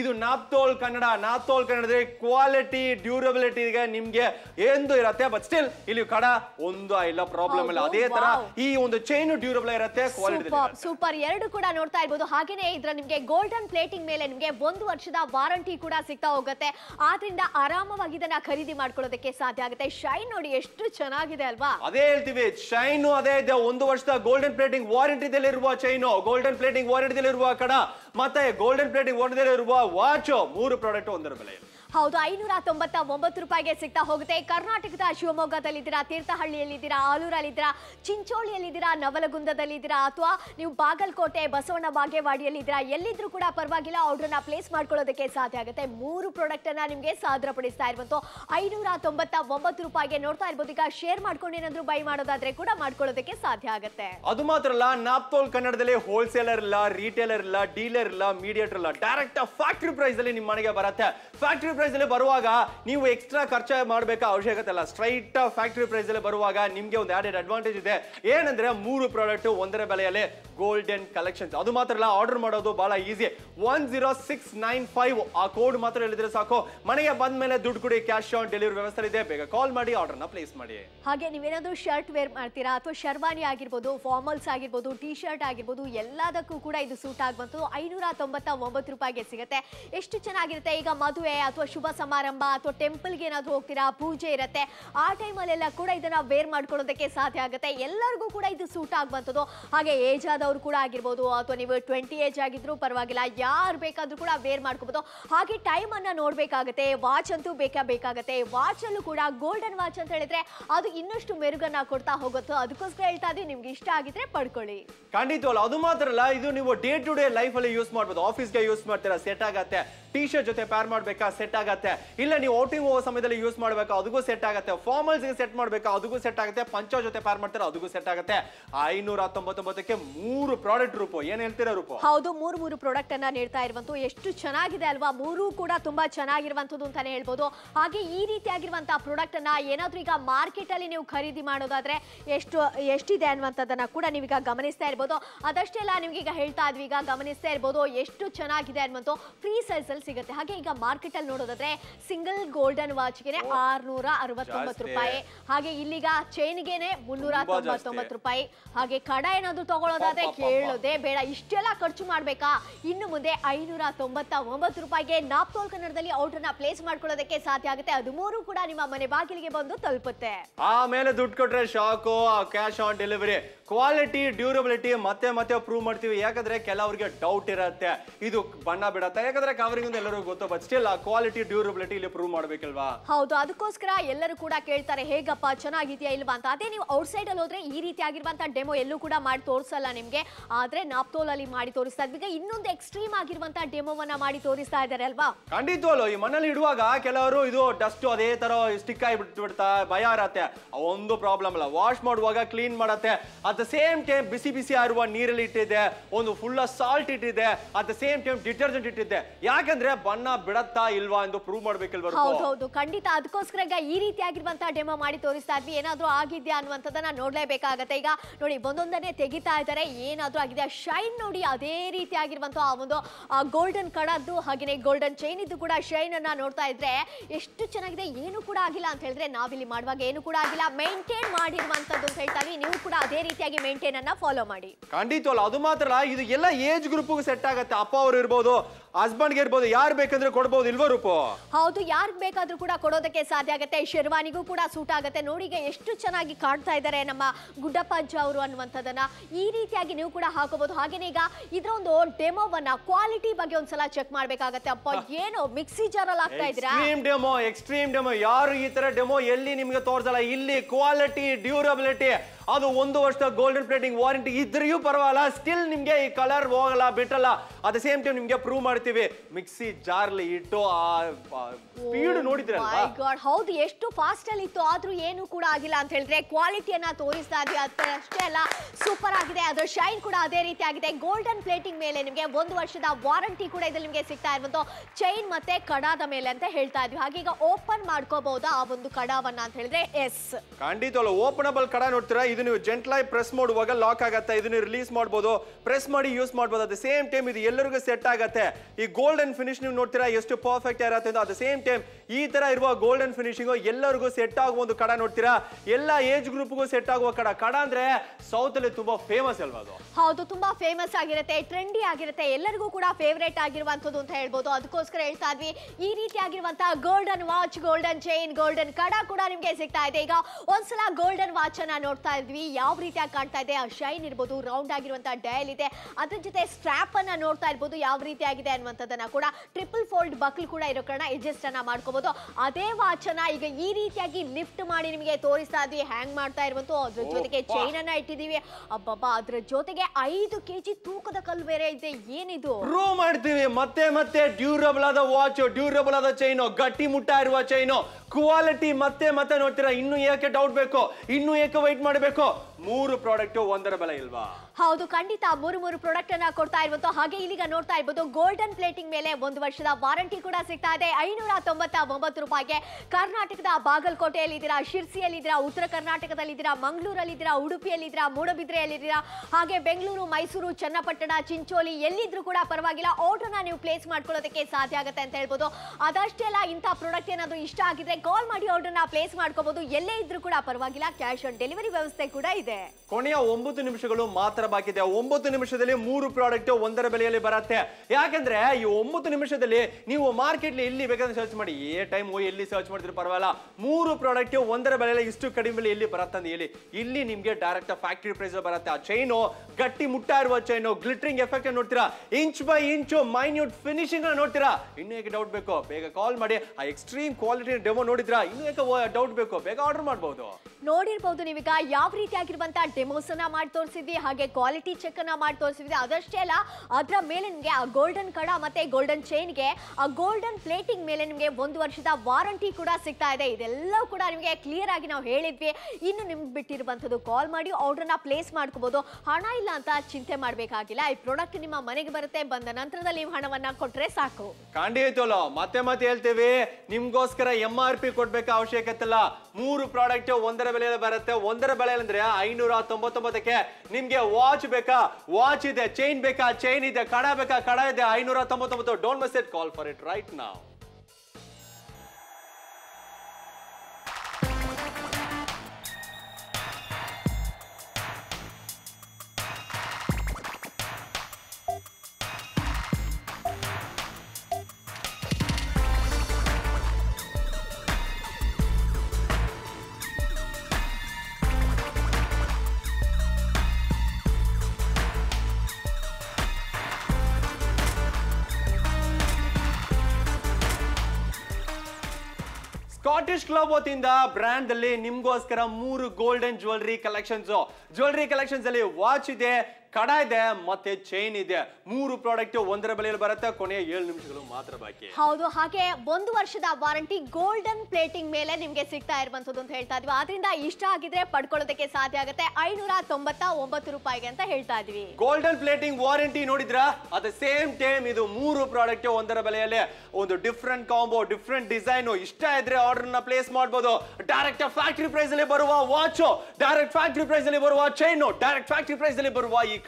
ಇದು ನಾಪ್ತೋಲ್ ಕನ್ನಡ ನಾಪ್ತೋಲ್ ಕನ್ನಡ ಕ್ವಾಲಿಟಿ ಡ್ಯೂರಬಿಲಿಟಿಗೆ ನಿಮ್ಗೆ ಎಂದು ಇರತ್ತೆ ಬಟ್ ಸ್ಟಿಲ್ ಇಲ್ಲಿ ಕಡ ಒಂದು ಇಲ್ಲ ಪ್ರಾಬ್ಲಮ್ ಇಲ್ಲ ಅದೇ ತರ ಈ ಒಂದು ಚೈನ್ ಡ್ಯೂರಬಲ್ ಇರತ್ತೆ ಕ್ವಾಲಿಟಿ ಸೂಪರ್ ಎರಡು ಕೂಡ ನೋಡ್ತಾ ಇರ್ಬೋದು ಹಾಗೇನೆ ಇದ್ರ ನಿಮಗೆ ಗೋಲ್ಡನ್ ಪ್ಲೇಟಿಂಗ್ ಮೇಲೆ ನಿಮಗೆ ಒಂದು ವರ್ಷದ ವಾರಂಟಿ ಕೂಡ ಸಿಗ್ತಾ ಹೋಗುತ್ತೆ ಆದ್ರಿಂದ ಆರಾಮವಾಗಿ ಇದನ್ನ ಖರೀದಿ ಮಾಡ್ಕೊಳ್ಳೋದಕ್ಕೆ ಸಾಧ್ಯ ಆಗುತ್ತೆ ಶೈನ್ ನೋಡಿ ಎಷ್ಟು ಚೆನ್ನಾಗಿದೆ ಅಲ್ವಾ ಅದೇ ಹೇಳ್ತೀವಿ ಶೈನ್ ಅದೇ ಇದೆ ಒಂದು ವರ್ಷದ ಗೋಲ್ಡನ್ ಪ್ಲೇಟಿಂಗ್ ವಾರಂಟಿದಲ್ಲಿರುವ ಚೈನು ಗೋಲ್ಡನ್ ಪ್ಲೇಟಿಂಗ್ ಇರುವ ಕಡ ಮತ್ತೆ ಗೋಲ್ಡನ್ ಪ್ಲೇಟಿಂಗ್ ಇರುವ ವಾಚ್ ಮೂರು ಪ್ರಾಡಕ್ಟ್ ಒಂದರ ಬೆಲೆ ಹೌದು ಐನೂರ ತೊಂಬತ್ತ ಒಂಬತ್ತು ರೂಪಾಯಿಗೆ ಸಿಗ್ತಾ ಹೋಗುತ್ತೆ ಕರ್ನಾಟಕದ ಶಿವಮೊಗ್ಗದಲ್ಲಿದ್ದೀರಾ ತೀರ್ಥಹಳ್ಳಿಯಲ್ಲಿದ್ದೀರಾ ಆಲೂರಲ್ಲಿದ್ದೀರಾ ನವಲಗುಂದದಲ್ಲಿ ನವಲಗುಂದದಲ್ಲಿದ್ದೀರಾ ಅಥವಾ ನೀವು ಬಾಗಲಕೋಟೆ ಬಸವಣ್ಣ ಬಾಗೇವಾಡಿಯಲ್ಲಿದ್ದೀರಾ ಎಲ್ಲಿದ್ರೂ ಕೂಡ ಪರವಾಗಿಲ್ಲ ಆರ್ಡರ್ನ ಪ್ಲೇಸ್ ಮಾಡ್ಕೊಳ್ಳೋದಕ್ಕೆ ಸಾಧ್ಯ ಆಗುತ್ತೆ ಮೂರು ಪ್ರಾಡಕ್ಟನ್ನು ನಿಮಗೆ ಸಾದರಪಡಿಸ್ತಾ ಇರುವಂಥ ಐನೂರ ತೊಂಬತ್ತ ಒಂಬತ್ತು ರೂಪಾಯಿಗೆ ನೋಡ್ತಾ ಇರ್ಬೋದು ಈಗ ಶೇರ್ ಮಾಡ್ಕೊಂಡು ಏನಾದರೂ ಬೈ ಮಾಡೋದಾದ್ರೆ ಕೂಡ ಮಾಡ್ಕೊಳ್ಳೋದಕ್ಕೆ ಸಾಧ್ಯ ಆಗುತ್ತೆ ಅದು ಮಾತ್ರ ಅಲ್ಲ ನಾಪ್ತೋಲ್ ಕನ್ನಡದಲ್ಲಿ ಹೋಲ್ಸೇಲರ್ ಇಲ್ಲ ರೀಟೇಲರ್ ಇಲ್ಲ ಡೀಲರ್ ಇಲ್ಲ ಮೀಡಿಯೇಟರ್ ಇಲ್ಲ ಡೈರೆಕ್ಟ್ ಫ್ಯಾಕ್ಟ್ರಿ ಪ್ರೈಸ್ ಅಲ್ಲಿ ನಿಮ್ಮ ಮನೆಗೆ ಬರುತ್ತೆ ಫ್ಯಾಕ್ಟ್ರಿ ಅಲ್ಲಿ ಬರುವಾಗ ನೀವು ಎಕ್ಸ್ಟ್ರಾ ಖರ್ಚು ಮಾಡಬೇಕಾ ಅವಶ್ಯಕತೆ ಇಲ್ಲ ಸ್ಟ್ರೈಟ್ ಪ್ರೈಸ್ ಅಲ್ಲಿ ಬರುವಾಗ ನಿಮಗೆ ಒಂದು ಆ್ಯಡೆಡ್ ಅಡ್ವಾಂಟೇಜ್ ಇದೆ ಏನಂದ್ರೆ ಮೂರು ಪ್ರಾಡಕ್ಟ್ ಒಂದರ ಬೆಲೆಯಲ್ಲಿ ಗೋಲ್ಡನ್ ಕಲೆಕ್ಷನ್ಸ್ ಅದು ಮಾತ್ರ ಅಲ್ಲ ಆರ್ಡರ್ ಮಾಡೋದು ಬಹಳ easy one zero six nine five ಆ ಕೋಡ್ ಮಾತ್ರ ಹೇಳಿದ್ರೆ ಸಾಕು ಮನೆಗೆ ಬಂದ ಮೇಲೆ ದುಡ್ಡು ಕೊಡಿ ಕ್ಯಾಶ್ ಆನ್ ಡೆಲಿವರಿ ವ್ಯವಸ್ಥೆ ಇದೆ ಬೇಗ ಕಾಲ್ ಮಾಡಿ ಆರ್ಡರ್ನ ಪ್ಲೇಸ್ ಮಾಡಿ ಹಾಗೆ ನೀವೇನಾದರೂ ಶರ್ಟ್ ವೇರ್ ಮಾಡ್ತೀರಾ ಅಥವಾ ಶರ್ವಾನಿ ಆಗಿರ್ಬೋದು ಫಾರ್ಮಲ್ಸ್ ಆಗಿರ್ಬೋದು ಟಿ ಶರ್ಟ್ ಆಗಿರ್ಬೋದು ಎಲ್ಲದಕ್ಕೂ ಕೂಡ ಇದು ಸೂಟ್ ಆಗುವಂಥದ್ದು ಐನೂರ ತೊಂಬತ್ತ ಒಂಬತ್ತು ರೂಪಾಯಿಗೆ ಸಿಗುತ್ತೆ ಎಷ್ಟು ಚೆನ್ನಾಗಿರುತ್ತೆ ಈಗ ಮದುವೆ ಅಥವಾ ಶುಭ ಸಮಾರಂಭ ಅಥವಾ ಟೆಂಪಲ್ಗೆ ಏನಾದರೂ ಹೋಗ್ತೀರಾ ಪೂಜೆ ಇರುತ್ತೆ ಆ ಟೈಮಲ್ಲೆಲ್ಲ ಕೂಡ ಇದನ್ನು ವೇರ್ ಮಾಡ್ಕೊಳ್ಳೋದಕ್ಕೆ ಸಾಧ್ಯ ಆಗುತ್ತೆ ಎಲ್ಲರಿಗೂ ಕೂಡ ಇದು ಸೂಟ್ ಆಗುವಂಥದ್ದು ಹಾಗೆ ಏಜ್ ಆದವರು ಕೂಡ ಆಗಿರ್ಬೋದು ಅಥವಾ ನೀವು ಟ್ವೆಂಟಿ ಏಜ್ ಆಗಿದ್ರೂ ಪರವಾಗಿಲ್ಲ ಯಾರು ಬೇಕಾದರೂ ಕೂಡ ವೇರ್ ಮಾಡ್ಕೋಬೋದು ಹಾಗೆ ಟೈಮನ್ನು ನೋಡಬೇಕಾಗುತ್ತೆ ವಾಚ್ ಅಂತೂ ಬೇಕಾ ಬೇಕಾಗುತ್ತೆ ವಾಚಲ್ಲೂ ಕೂಡ ಗೋಲ್ಡನ್ ವಾಚ್ ಅಂತ ಹೇಳಿದ್ರೆ ಅದು ಇನ್ನಷ್ಟು ಮೆರುಗನ್ನ ಕೊಡ್ತಾ ಹೋಗುತ್ತೆ ಅದಕ್ಕೋಸ್ಕರ ಹೇಳ್ತಾ ಇದ್ದೀವಿ ನಿಮ್ಗೆ ಇಷ್ಟ ಆಗಿದ್ರೆ ಪಡ್ಕೊಳ್ಳಿ ಖಂಡಿತವಲ್ಲ ಅದು ಮಾತ್ರ ಅಲ್ಲ ಇದು ನೀವು ಡೇ ಟು ಡೇ ಲೈಫ್ ಅಲ್ಲಿ ಯೂಸ್ ಮಾಡ್ಬೋದು ಆಫೀಸ್ಗೆ ಯೂಸ್ ಮಾಡ್ತೀರಾ ಸೆಟ್ ಆಗತ್ತೆ ಟಿ ಶರ್ಟ್ ಜೊತೆ ಪ್ಯಾರ್ ಮಾಡ್ಬೇಕಾ ಸೆಟ್ ಸೆಟ್ ಆಗುತ್ತೆ ಇಲ್ಲ ನೀವು ಓಟಿಂಗ್ ಹೋಗೋ ಸಮಯದಲ್ಲಿ ಯೂಸ್ ಮಾಡಬೇಕು ಅದಕ್ಕೂ ಸೆಟ್ ಆಗುತ್ತೆ ಫಾರ್ಮಲ್ಸ್ಗೆ ಸೆಟ್ ಮಾಡಬೇಕು ಅದಕ್ಕೂ ಸೆಟ್ ಆಗುತ್ತೆ ಪಂಚ ಜೊತೆ ಪಾರ್ ಮಾಡ್ತಾರೆ ಅದಕ್ಕೂ ಸೆಟ್ ಆಗುತ್ತೆ ಐನೂರ ಹತ್ತೊಂಬತ್ತೊಂಬತ್ತಕ್ಕೆ ಮೂರು ಪ್ರಾಡಕ್ಟ್ ರೂಪು ಏನ್ ಹೇಳ್ತೀರಾ ರೂಪು ಹೌದು ಮೂರು ಮೂರು ಪ್ರಾಡಕ್ಟ್ ಅನ್ನ ನೀಡ್ತಾ ಇರುವಂತೂ ಎಷ್ಟು ಚೆನ್ನಾಗಿದೆ ಅಲ್ವಾ ಮೂರು ಕೂಡ ತುಂಬಾ ಚೆನ್ನಾಗಿರುವಂತದ್ದು ಅಂತಾನೆ ಹೇಳ್ಬೋದು ಹಾಗೆ ಈ ರೀತಿಯಾಗಿರುವಂತಹ ಪ್ರಾಡಕ್ಟ್ ಅನ್ನ ಏನಾದ್ರೂ ಈಗ ಮಾರ್ಕೆಟ್ ಅಲ್ಲಿ ನೀವು ಖರೀದಿ ಮಾಡೋದಾದ್ರೆ ಎಷ್ಟು ಎಷ್ಟಿದೆ ಅನ್ನುವಂಥದ್ದನ್ನ ಕೂಡ ನೀವೀಗ ಗಮನಿಸ್ತಾ ಇರ್ಬೋದು ಅಲ್ಲ ನಿಮ್ಗೀಗ ಹೇಳ್ತಾ ಇದ್ವಿ ಈಗ ಗಮನಿಸ್ತಾ ಇರ್ಬೋದು ಎಷ್ಟು ಚೆನ್ನಾಗಿದೆ ಅನ್ನುವಂಥ ಫ್ರೀ ಸೈಜ್ ಅಲ್ಲಿ ಸಿಗುತ್ತೆ ಹಾಗೆ ಈಗ ಮಾರ್ಕೆಟ್ ಅಲ್ಲಿ ನೋಡೋದು ನೋಡೋದಾದ್ರೆ ಸಿಂಗಲ್ ಗೋಲ್ಡನ್ ವಾಚ್ಗೆನೆ ಆರ್ನೂರ ಅರವತ್ತೊಂಬತ್ತು ರೂಪಾಯಿ ಹಾಗೆ ಇಲ್ಲಿಗ ಚೈನ್ಗೆನೆ ಮುನ್ನೂರ ತೊಂಬತ್ತೊಂಬತ್ತು ರೂಪಾಯಿ ಹಾಗೆ ಕಡ ಏನಾದ್ರು ತಗೊಳ್ಳೋದಾದ್ರೆ ಕೇಳೋದೇ ಬೇಡ ಇಷ್ಟೆಲ್ಲ ಖರ್ಚು ಮಾಡ್ಬೇಕಾ ಇನ್ನು ಮುಂದೆ ಐನೂರ ತೊಂಬತ್ತ ಒಂಬತ್ತು ರೂಪಾಯಿಗೆ ನಾಪ್ತೋಲ್ ಕನ್ನಡದಲ್ಲಿ ನ ಪ್ಲೇಸ್ ಮಾಡ್ಕೊಳ್ಳೋದಕ್ಕೆ ಸಾಧ್ಯ ಆಗುತ್ತೆ ಅದು ಮೂರು ಕೂಡ ನಿಮ್ಮ ಮನೆ ಬಾಗಿಲಿಗೆ ಬಂದು ತಲುಪುತ್ತೆ ಆಮೇಲೆ ದುಡ್ಡು ಕೊಟ್ರೆ ಶಾಕು cash on delivery quality durability ಮತ್ತೆ ಮತ್ತೆ ಪ್ರೂವ್ ಮಾಡ್ತೀವಿ ಯಾಕಂದ್ರೆ ಕೆಲವರಿಗೆ ಡೌಟ್ ಇರುತ್ತೆ ಇದು ಬಣ್ಣ ಬಿಡತ್ತೆ ಯಾಕಂದ್ರೆ ಕವರಿಂಗ್ ಎಲ್ಲರಿಗೂ ಗೊತ್ತು ಬಟ್ ಸ್ಟಿಲ್ ಆ ಕ್ವಾಲಿಟಿ ಡ್ಯುರಾಬಿಲಿಟಿ ಡ್ಯೂರಬಿಲಿಟಿ ಇಲ್ಲಿ ಪ್ರೂವ್ ಮಾಡಬೇಕಲ್ವಾ ಹೌದು ಅದಕ್ಕೋಸ್ಕರ ಎಲ್ಲರೂ ಕೂಡ ಕೇಳ್ತಾರೆ ಹೇಗಪ್ಪ ಚೆನ್ನಾಗಿದೆಯಾ ಇಲ್ವಾ ಅಂತ ಅದೇ ನೀವು ಔಟ್ ಸೈಡ್ ಅಲ್ಲಿ ಹೋದ್ರೆ ಈ ರೀತಿ ಆಗಿರುವಂತ ಡೆಮೋ ಎಲ್ಲೂ ಕೂಡ ಮಾಡಿ ತೋರಿಸಲ್ಲ ನಿಮಗೆ ಆದ್ರೆ ನಾಪ್ತೋಲ್ ಅಲ್ಲಿ ಮಾಡಿ ತೋರಿಸ್ತಾ ಇದ್ವಿ ಇನ್ನೊಂದು ಎಕ್ಸ್ಟ್ರೀಮ್ ಆಗಿರುವಂತ ಡೆಮೋವನ್ನ ಮಾಡಿ ತೋರಿಸ್ತಾ ಇದಾರೆ ಅಲ್ವಾ ಖಂಡಿತ ಈ ಮನೇಲಿ ಇಡುವಾಗ ಕೆಲವರು ಇದು ಡಸ್ಟ್ ಅದೇ ತರ ಸ್ಟಿಕ್ ಆಗಿ ಬಿಡ್ತಾ ಭಯ ಇರತ್ತೆ ಒಂದು ಪ್ರಾಬ್ಲಮ್ ಅಲ್ಲ ವಾಶ್ ಮಾಡುವಾಗ ಕ್ಲೀನ್ ಮಾಡತ್ತೆ ಅಟ್ ದ ಸೇಮ್ ಟೈಮ್ ಬಿಸಿ ಬಿಸಿ ಆರುವ ನೀರಲ್ಲಿ ಇಟ್ಟಿದೆ ಒಂದು ಫುಲ್ ಸಾಲ್ಟ್ ಇಟ್ಟಿದೆ at the same time detergent ಇಟ್ಟಿದೆ ಯಾಕಂದ್ರೆ ಬಣ್ಣ ಬಿಡತ್ತಾ ಇಲ್ವಾ ಎಂದು ಪ್ರೂವ್ ಹೌದು ಹೌದೌದು ಖಂಡಿತ ಅದಕ್ಕೋಸ್ಕರ ಈಗ ಈ ಆಗಿರುವಂತಹ ಡೆಮೋ ಮಾಡಿ ತೋರಿಸ್ತಾ ಇದ್ವಿ ಏನಾದ್ರೂ ಆಗಿದ್ಯಾ ಅನ್ನುವಂಥದ್ದನ್ನ ನೋಡ್ಲೇಬೇಕಾಗತ್ತೆ ಈಗ ನೋಡಿ ಒಂದೊಂದನ್ನೇ ತೆಗಿತಾ ಇದ್ದಾರೆ ಏನಾದ್ರೂ ಆಗಿದೆ ಶೈನ್ ನೋಡಿ ಅದೇ ರೀತಿ ರೀತಿಯಾಗಿರುವಂತಹ ಒಂದು ಗೋಲ್ಡನ್ ಕಡದ್ದು ಹಾಗೆ ಗೋಲ್ಡನ್ ಚೈನ್ ಇದ್ದು ಕೂಡ ಶೈನ್ ಅನ್ನ ನೋಡ್ತಾ ಇದ್ರೆ ಎಷ್ಟು ಚೆನ್ನಾಗಿದೆ ಏನು ಕೂಡ ಆಗಿಲ್ಲ ಅಂತ ಹೇಳಿದ್ರೆ ನಾವಿಲ್ಲಿ ಮಾಡುವಾಗ ಏನು ಕೂಡ ಆಗಿಲ್ಲ ಮೇಂಟೈನ್ ಮಾಡಿರುವಂತದ್ದು ಅಂತ ಹೇಳ್ತಾ ನೀವು ಕೂಡ ಅದೇ ರೀತಿಯಾಗಿ ಮೇಂಟೈನ್ ಅನ್ನ ಫಾಲೋ ಮಾಡಿ ಖಂಡಿತವಲ್ಲ ಅದು ಮಾತ್ರ ಇದು ಎಲ್ಲ ಏಜ್ ಗ್ರೂಪ್ ಸೆಟ್ ಆಗುತ್ತೆ ಅಪ್ಪ ಅವರು ಇರ್ಬೋದು ಹಸ್ಬೆಂಡ್ಗೆ ಇರ್ಬೋದು ಯಾರು ಬೇಕಂದ್ರೆ ಕೊಡ್ಬೋದು ಇಲ್ವೋ ರೂಪು ಹೌದು ಯಾರಿಗೆ ಬೇಕಾದ್ರೂ ಕೂಡ ಕೊಡೋದಕ್ಕೆ ಸಾಧ್ಯ ಆಗುತ್ತೆ ಶೆರ್ವಾನಿಗೂ ಕೂಡ ಸೂಟ್ ಆಗುತ್ತೆ ನೋಡಿ ಎಷ್ಟು ಚೆನ್ನಾಗಿ ಕಾಣ್ತಾ ಇದ್ದಾರೆ ನಮ್ಮ ಗುಡ್ಡಪ್ಪಾಜ ಅವರು ಅನ್ನುವಂಥದ್ದನ್ನ ಈ ರೀತಿಯಾಗಿ ನೀವು ಕೂಡ ಹಾಕೋಬಹುದು ಹಾಗೇನೇ ಈಗ ಇದರ ಒಂದು ಡೆಮೋವನ್ನ ಕ್ವಾಲಿಟಿ ಬಗ್ಗೆ ಒಂದ್ಸಲ ಚೆಕ್ ಮಾಡ್ಬೇಕಾಗತ್ತೆ ಅಪ್ಪ ಏನು ಮಿಕ್ಸಿ ಜಾರ್ ಅಲ್ಲಿ ಹಾಕ್ತಾ ಎಕ್ಸ್ಟ್ರೀಮ್ ಡೆಮೋ ಎಕ್ಸ್ಟ್ರೀಮ್ ಡೆಮೋ ಯಾರು ಈ ತರ ಡೆಮೋ ಎಲ್ಲಿ ನಿಮ್ಗೆ ತೋರ್ಸಲ್ಲ ಇಲ್ಲಿ ಕ್ವಾಲಿಟಿ ಡ್ಯೂರಬಿಲಿಟಿ ಅದು ಒಂದು ವರ್ಷದ ಗೋಲ್ಡನ್ ಪ್ಲೇಟಿಂಗ್ ವಾರಂಟಿ ಇದ್ರೂ ಪರವಾಗಿಲ್ಲ ಸ್ಟಿಲ್ ನಿಮಗೆ ಈ ಕಲರ್ ಹೋಗಲ್ಲ ಬಿಟ್ಟಲ್ಲ ಅಟ್ ಸೇಮ್ ಟೈಮ್ ನಿಮಗೆ ಪ್ರೂವ್ ಮಾಡ್ತೀವಿ ಮಿಕ್ಸಿ ಜಾರ್ಲಿ ಇಟ್ಟು ಆ ಸ್ಪೀಡ್ oh ನೋಡಿದ್ರೆ ಹೌದು ಎಷ್ಟು ಫಾಸ್ಟ್ ಅಲ್ಲಿ ಇತ್ತು ಆದ್ರೂ ಏನು ಕೂಡ ಆಗಿಲ್ಲ ಅಂತ ಹೇಳಿದ್ರೆ ಕ್ವಾಲಿಟಿಯನ್ನ ತೋರಿಸ್ತಾ ಇದೆಯಾ ಅಷ್ಟೇ ಅಲ್ಲ ಸೂಪರ್ ಆಗಿದೆ ಅದರ ಶೈನ್ ಕೂಡ ಅದೇ ರೀತಿ ಆಗಿದೆ ಗೋಲ್ಡನ್ ಪ್ಲೇಟಿಂಗ್ ಮೇಲೆ ನಿಮಗೆ ಒಂದು ವರ್ಷದ ವಾರಂಟಿ ಕೂಡ ಇದ್ರಲ್ಲಿ ನಿಮಗೆ ಸಿಗ್ತಾ ಇರುವಂತ ಚೈನ್ ಮತ್ತೆ ಕಡಾದ ಮೇಲೆ ಅಂತ ಹೇಳ್ತಾ ಇದ್ವಿ ಹಾಗೀಗ ಓಪನ್ ಮಾಡ್ಕೋಬಹುದಾ ಆ ಒಂದು ಕಡಾವನ್ನ ಅಂತ ಹೇಳಿದ್ರೆ ಎಸ್ ಖಂಡಿತ ಓಪನಬಲ್ ಕಡ ನೋಡ್ತೀರಾ ಇದನ್ನು ಜೆಂಟ್ಲೈ ಪ್ರೆಸ್ ಮೋಡ್ वगಾ ಲಾಕ್ ಆಗುತ್ತಾ ಇದನ್ನು ರಿಲೀಸ್ ಮಾಡಬಹುದು ಪ್ರೆಸ್ ಮಾಡಿ ಯೂಸ್ ಮಾಡಬಹುದು ಅದೇ ಟೈಮ್ ಇದು ಎಲ್ಲರಿಗೂ ಸೆಟ್ ಆಗುತ್ತೆ ಈ ಗೋಲ್ಡನ್ ಫಿನಿಶ್ ನೀವು ನೋಡ್ತೀರಾ ಎಷ್ಟು ಪರ್ಫೆಕ್ಟ್ ಯಾರಾತೆ ಅಂತ ಅದೇ ಟೈಮ್ ಈ ತರ ಇರುವ ಗೋಲ್ಡನ್ ಫಿನಿಶಿಂಗ್ ಎಲ್ಲರಿಗೂ ಸೆಟ್ ಆಗುವ ಒಂದು ಕಡ ನೋಡ್ತೀರಾ ಎಲ್ಲ ಏಜ್ ಗ್ರೂಪ್ಗೂ ಸೆಟ್ ಆಗುವ ಕಡ ಕಡ ಅಂದ್ರೆ ಸೌತ್ ಅಲ್ಲಿ ತುಂಬಾ ಫೇಮಸ್ ಅಲ್ವಾ ಅದು ಹೌದು ತುಂಬಾ ಫೇಮಸ್ ಆಗಿರುತ್ತೆ ಟ್ರೆಂಡಿ ಆಗಿರುತ್ತೆ ಎಲ್ಲರಿಗೂ ಕೂಡ ಫೇವ್ರೇಟ್ ಆಗಿರುವಂತದ್ದು ಅಂತ ಹೇಳ್ಬೋದು ಅದಕ್ಕೋಸ್ಕರ ಹೇಳ್ತಾ ಇದ್ವಿ ಈ ರೀತಿ ಆಗಿರುವಂತಹ golden watch golden chain golden ಕಡ ಕೂಡ ನಿಮ್ಗೆ ಸಿಗ್ತಾ ಇದೆ ಈಗ ಒಂದ್ಸಲ ಗೋಲ್ಡನ್ ವಾಚ್ ಅನ್ನ ನೋಡ್ತಾ ಇದ್ವಿ ಯಾವ ರೀತಿಯಾಗಿ ಕಾಣ್ತಾ ಇದೆ ಆ ಶೈನ್ ಇರ್ಬೋದು ರೌಂಡ್ ಆಗಿರುವಂತಹ ಡಯಲ್ ಇದೆ ಅದ್ರ ಜೊತೆ ಸ್ಟ್ರಾಪ್ ಅನ್ನ ನೋಡ್ತಾ ಇರ್ಬೋದು ಯಾವ ರೀತಿ ಆಗಿದೆ ಅನ್ನುವಂಥದ್ದನ್ನ ಕೂಡ ಟ್ರಿಪಲ್ ಫೋಲ್ಡ್ ಬಕ್ಲ್ ಕೂಡ ಇರೋ ಕಾರಣ ಅಡ್ಜಸ್ಟ್ ಅನ್ನ ಮಾಡ್ಕೊಂಡು ನೋಡ್ಕೋಬಹುದು ಅದೇ ವಾಚನ ಈಗ ಈ ರೀತಿಯಾಗಿ ಲಿಫ್ಟ್ ಮಾಡಿ ನಿಮಗೆ ತೋರಿಸ್ತಾ ಇದ್ವಿ ಹ್ಯಾಂಗ್ ಮಾಡ್ತಾ ಇರುವಂತೂ ಅದ್ರ ಜೊತೆಗೆ ಚೈನ್ ಅನ್ನ ಇಟ್ಟಿದೀವಿ ಅಬ್ಬಬ್ಬಾ ಅದ್ರ ಜೊತೆಗೆ ಐದು ಕೆಜಿ ತೂಕದ ಕಲ್ಲು ಬೇರೆ ಇದೆ ಏನಿದು ರೂ ಮಾಡ್ತೀವಿ ಮತ್ತೆ ಮತ್ತೆ ಡ್ಯೂರಬಲ್ ಆದ ವಾಚ್ ಡ್ಯೂರಬಲ್ ಆದ ಚೈನ್ ಗಟ್ಟಿ ಮುಟ್ಟ ಇರುವ ಚೈನ್ ಕ್ವಾಲಿಟಿ ಮತ್ತೆ ಮತ್ತೆ ನೋಡ್ತೀರಾ ಇನ್ನು ಯಾಕೆ ಡೌಟ್ ಬೇಕು ಇನ್ನು ಯಾಕೆ ವೈಟ್ ಮಾಡಬೇಕು ಮೂರು ಪ್ರಾಡಕ್ಟ್ ಒಂದರ ಬೆಲೆ ಇಲ್ವಾ ಹೌದು ಖಂಡಿತ ಮೂರು ಮೂರು ಪ್ರಾಡಕ್ಟ್ ಅನ್ನ ಕೊಡ್ತಾ ಇರ್ಬೋದು ಹಾಗೆ ಇಲ್ಲಿಗ ನೋಡ್ತಾ ಇರ್ಬೋದು ಗೋಲ್ಡನ್ ಪ್ಲೇಟಿಂಗ್ ಮೇಲೆ ಒಂದು ವರ್ಷದ ವಾರಂಟಿ ಕೂಡ ಸಿಗ್ತಾ ಇದೆ ಐನೂರ ತೊಂಬತ್ತ ಒಂಬತ್ತು ರೂಪಾಯಿಗೆ ಕರ್ನಾಟಕದ ಬಾಗಲಕೋಟೆಯಲ್ಲಿ ಇದ್ದೀರಾ ಶಿರ್ಸಿಯಲ್ಲಿ ಇದ್ದೀರಾ ಉತ್ತರ ಕರ್ನಾಟಕದಲ್ಲಿ ಇದ್ದೀರಾ ಮಂಗಳೂರಲ್ಲಿ ಇದೀರಾ ಉಡುಪಿಯಲ್ಲಿ ಇದ್ದೀರಾ ಮೂಡಬಿದ್ರೆಯಲ್ಲಿ ಹಾಗೆ ಬೆಂಗಳೂರು ಮೈಸೂರು ಚನ್ನಪಟ್ಟಣ ಚಿಂಚೋಳಿ ಎಲ್ಲಿದ್ರು ಕೂಡ ಪರವಾಗಿಲ್ಲ ಆರ್ಡರ್ನ ನೀವು ಪ್ಲೇಸ್ ಮಾಡ್ಕೊಳ್ಳೋದಕ್ಕೆ ಸಾಧ್ಯ ಆಗುತ್ತೆ ಅಂತ ಹೇಳ್ಬೋದು ಅಲ್ಲ ಇಂಥ ಪ್ರಾಡಕ್ಟ್ ಏನಾದರೂ ಇಷ್ಟ ಆಗಿದ್ರೆ ಕಾಲ್ ಮಾಡಿ ಆರ್ಡರ್ನ ಪ್ಲೇಸ್ ಮಾಡ್ಕೋಬಹುದು ಎಲ್ಲೇ ಇದ್ರೂ ಕೂಡ ಪರವಾಗಿಲ್ಲ ಕ್ಯಾಶ್ ಆನ್ ಡೆಲಿವರಿ ವ್ಯವಸ್ಥೆ ಕೂಡ ಇದೆ ಇದೆ ಕೊನೆಯ ಒಂಬತ್ತು ನಿಮಿಷಗಳು ಮಾತ್ರ ಬಾಕಿ ಇದೆ ಒಂಬತ್ತು ನಿಮಿಷದಲ್ಲಿ ಮೂರು ಪ್ರಾಡಕ್ಟ್ ಒಂದರ ಬೆಲೆಯಲ್ಲಿ ಬರುತ್ತೆ ಯಾಕಂದ್ರೆ ಈ ಒಂಬತ್ತು ನಿಮಿಷದಲ್ಲಿ ನೀವು ಮಾರ್ಕೆಟ್ ಎಲ್ಲಿ ಬೇಕಾದ್ರೆ ಸರ್ಚ್ ಮಾಡಿ ಏ ಟೈಮ್ ಹೋಗಿ ಎಲ್ಲಿ ಸರ್ಚ್ ಮಾಡಿದ್ರೆ ಪರವಾಗಿಲ್ಲ ಮೂರು ಪ್ರಾಡಕ್ಟ್ ಒಂದರ ಬೆಲೆಯಲ್ಲಿ ಇಷ್ಟು ಕಡಿಮೆ ಎಲ್ಲಿ ಬರುತ್ತೆ ಅಂತ ಹೇಳಿ ಇಲ್ಲಿ ನಿಮ್ಗೆ ಡೈರೆಕ್ಟ್ ಫ್ಯಾಕ್ಟರಿ ಪ್ರೈಸ್ ಬರುತ್ತೆ ಆ ಚೈನು ಗಟ್ಟಿ ಮುಟ್ಟ ಇರುವ ಚೈನು ಗ್ಲಿಟ್ರಿಂಗ್ ಎಫೆಕ್ಟ್ ನೋಡ್ತೀರಾ inch by inch minute finishing ನೋಡ್ತೀರಾ ಇನ್ನು ಡೌಟ್ ಬೇಕು ಬೇಗ ಕಾಲ್ ಮಾಡಿ ಆ ಎಕ್ಸ್ಟ್ರೀಮ್ ಕ್ವಾಲಿಟಿ ಡೆಮೋ ನೋಡಿದ್ರಾ ಇನ್ನು ಯಾಕೆ ಡೌಟ್ ಬೇಕು ಬೇಗ ಆರ್ಡರ್ ಮಾಡಬಹುದು ನೋಡಿರ್ಬಹುದು ನೀವೀಗ ಯಾವ ರೀತಿ ಆಗಿರುವ ಅಂತ ಅನ್ನ ಮಾಡಿ ತೋರಿಸಿದ್ವಿ ಹಾಗೆ ಕ್ವಾಲಿಟಿ ಚೆಕ್ ಅನ್ನ ಮಾಡಿ ತೋರಿಸಿದ್ವಿ ಅದಷ್ಟೇ ಅಲ್ಲ ಅದರ ಮೇಲೆ ನಿಮಗೆ ಆ ಗೋಲ್ಡನ್ ಕಡ ಮತ್ತೆ ಗೋಲ್ಡನ್ ಚೈನ್ಗೆ ಆ ಗೋಲ್ಡನ್ ಪ್ಲೇಟಿಂಗ್ ಮೇಲೆ ನಿಮಗೆ ಒಂದು ವರ್ಷದ ವಾರಂಟಿ ಕೂಡ ಸಿಗ್ತಾ ಇದೆ ಇದೆಲ್ಲವೂ ಕೂಡ ನಿಮಗೆ ಕ್ಲಿಯರ್ ಆಗಿ ನಾವು ಹೇಳಿದ್ವಿ ಇನ್ನು ನಿಮ್ಗೆ ಬಿಟ್ಟಿರುವಂಥದ್ದು ಕಾಲ್ ಮಾಡಿ ಆರ್ಡ್ರನ್ನ ಪ್ಲೇಸ್ ಮಾಡ್ಕೋಬಹುದು ಹಣ ಇಲ್ಲ ಅಂತ ಚಿಂತೆ ಮಾಡಬೇಕಾಗಿಲ್ಲ ಈ ಪ್ರಾಡಕ್ಟ್ ನಿಮ್ಮ ಮನೆಗೆ ಬರುತ್ತೆ ಬಂದ ನಂತರದಲ್ಲಿ ನೀವು ಹಣವನ್ನ ಕೊಟ್ರೆ ಸಾಕು ಖಂಡಿತಲ್ಲ ಮತ್ತೆ ಮತ್ತೆ ಹೇಳ್ತೀವಿ ನಿಮ್ಗೋಸ್ಕರ ಎಂ ಆರ್ ಪಿ ಕೊಡ್ಬೇಕು ಅವಶ್ಯಕತೆ ಇಲ್ಲ ಮೂರು ಪ್ರಾಡಕ್ಟ್ ಒಂದರ ಬೆಲೆಯಲ್ಲಿ ಬರುತ್ತೆ ಒಂದರ ಬೆಲೆ ಅಂದ್ರೆ ಐನೂರ ತೊಂಬತ್ತೊಂಬತ್ತಕ್ಕೆ ನಿಮ್ಗೆ ವಾಚ್ ಬೇಕಾ ವಾಚ್ ಇದೆ ಚೈನ್ ಬೇಕಾ ಚೈನ್ ಇದೆ ಕಡ ಬೇಕಾ ಕಡ ಇದೆ ಐನೂರ ತೊಂಬತ್ತೊಂಬತ್ತು don't miss it call for it right ನಾವು ಕ್ಲಬ್ ವತಿಯಿಂದ ಬ್ರ್ಯಾಂಡ್ ಅಲ್ಲಿ ನಿಮ್ಗೋಸ್ಕರ ಮೂರು golden jewellery collections jewellery collections ಅಲ್ಲಿ ವಾಚ್ ಇದೆ ಕಡ ಇದೆ ಮತ್ತೆ ಚೈನ್ ಇದೆ ಮೂರು ಪ್ರಾಡಕ್ಟ್ ಒಂದರ ಬೆಲೆಯಲ್ಲಿ ಬರುತ್ತೆ ಕೊನೆಯ ಏಳು ನಿಮಿಷಗಳು ಮಾತ್ರ ಬಾಕಿ ಹೌದು ಹಾಗೆ ಒಂದು ವರ್ಷದ ವಾರಂಟಿ ಗೋಲ್ಡನ್ ಪ್ಲೇಟಿಂಗ್ ಮೇಲೆ ನಿಮ್ಗೆ ಸಿಗ್ತಾ ಇರುವಂತದ್ದು ಅಂತ ಹೇಳ್ತಾ ಇದ್ವಿ ಆದ್ರಿಂದ ಇಷ್ಟ ಆಗಿದ್ರೆ ಪಡ್ಕೊಳ್ಳೋದಕ್ಕೆ ಸಾಧ್ಯ ಆಗುತ್ತೆ ಐನೂರ ತೊಂಬತ್ತ ಒಂಬತ್ತು ರೂಪಾಯಿಗೆ ಅಂತ ಹೇಳ್ತಾ ಇದೀವಿ ಗೋಲ್ಡನ್ ಪ್ಲೇಟಿಂಗ್ ವಾರಂಟಿ ನೋಡಿದ್ರ ಅದ ಸೇಮ್ ಟೈಮ್ ಇದು ಮೂರು ಪ್ರಾಡಕ್ಟ್ ಒಂದರ ಬೆಲೆಯಲ್ಲಿ ಒಂದು ಡಿಫ್ರೆಂಟ್ ಕಾಂಬೋ ಡಿಫ್ರೆಂಟ್ ಡಿಸೈನ್ ಇಷ್ಟ ಇದ್ರೆ ಆರ್ಡರ್ ನ ಪ್ಲೇಸ್ ಮಾಡಬಹುದು ಡೈರೆಕ್ಟ್ ಫ್ಯಾಕ್ಟರಿ ಪ್ರೈಸ್ ಅಲ್ಲಿ ಬರುವ ವಾಚ್ ಡೈರೆಕ್ಟ್ ಫ್ಯಾಕ್ಟರಿ ಪ್ರೈಸ್ ಅಲ್ಲಿ ಬರುವ ಚೈನ್ ಡೈರೆಕ್ಟ್ ಫ್ಯಾಕ್ಟ್ರಿ ಪ್ರೈಸ್ ಅಲ್ಲಿ ಬರುವ ಈ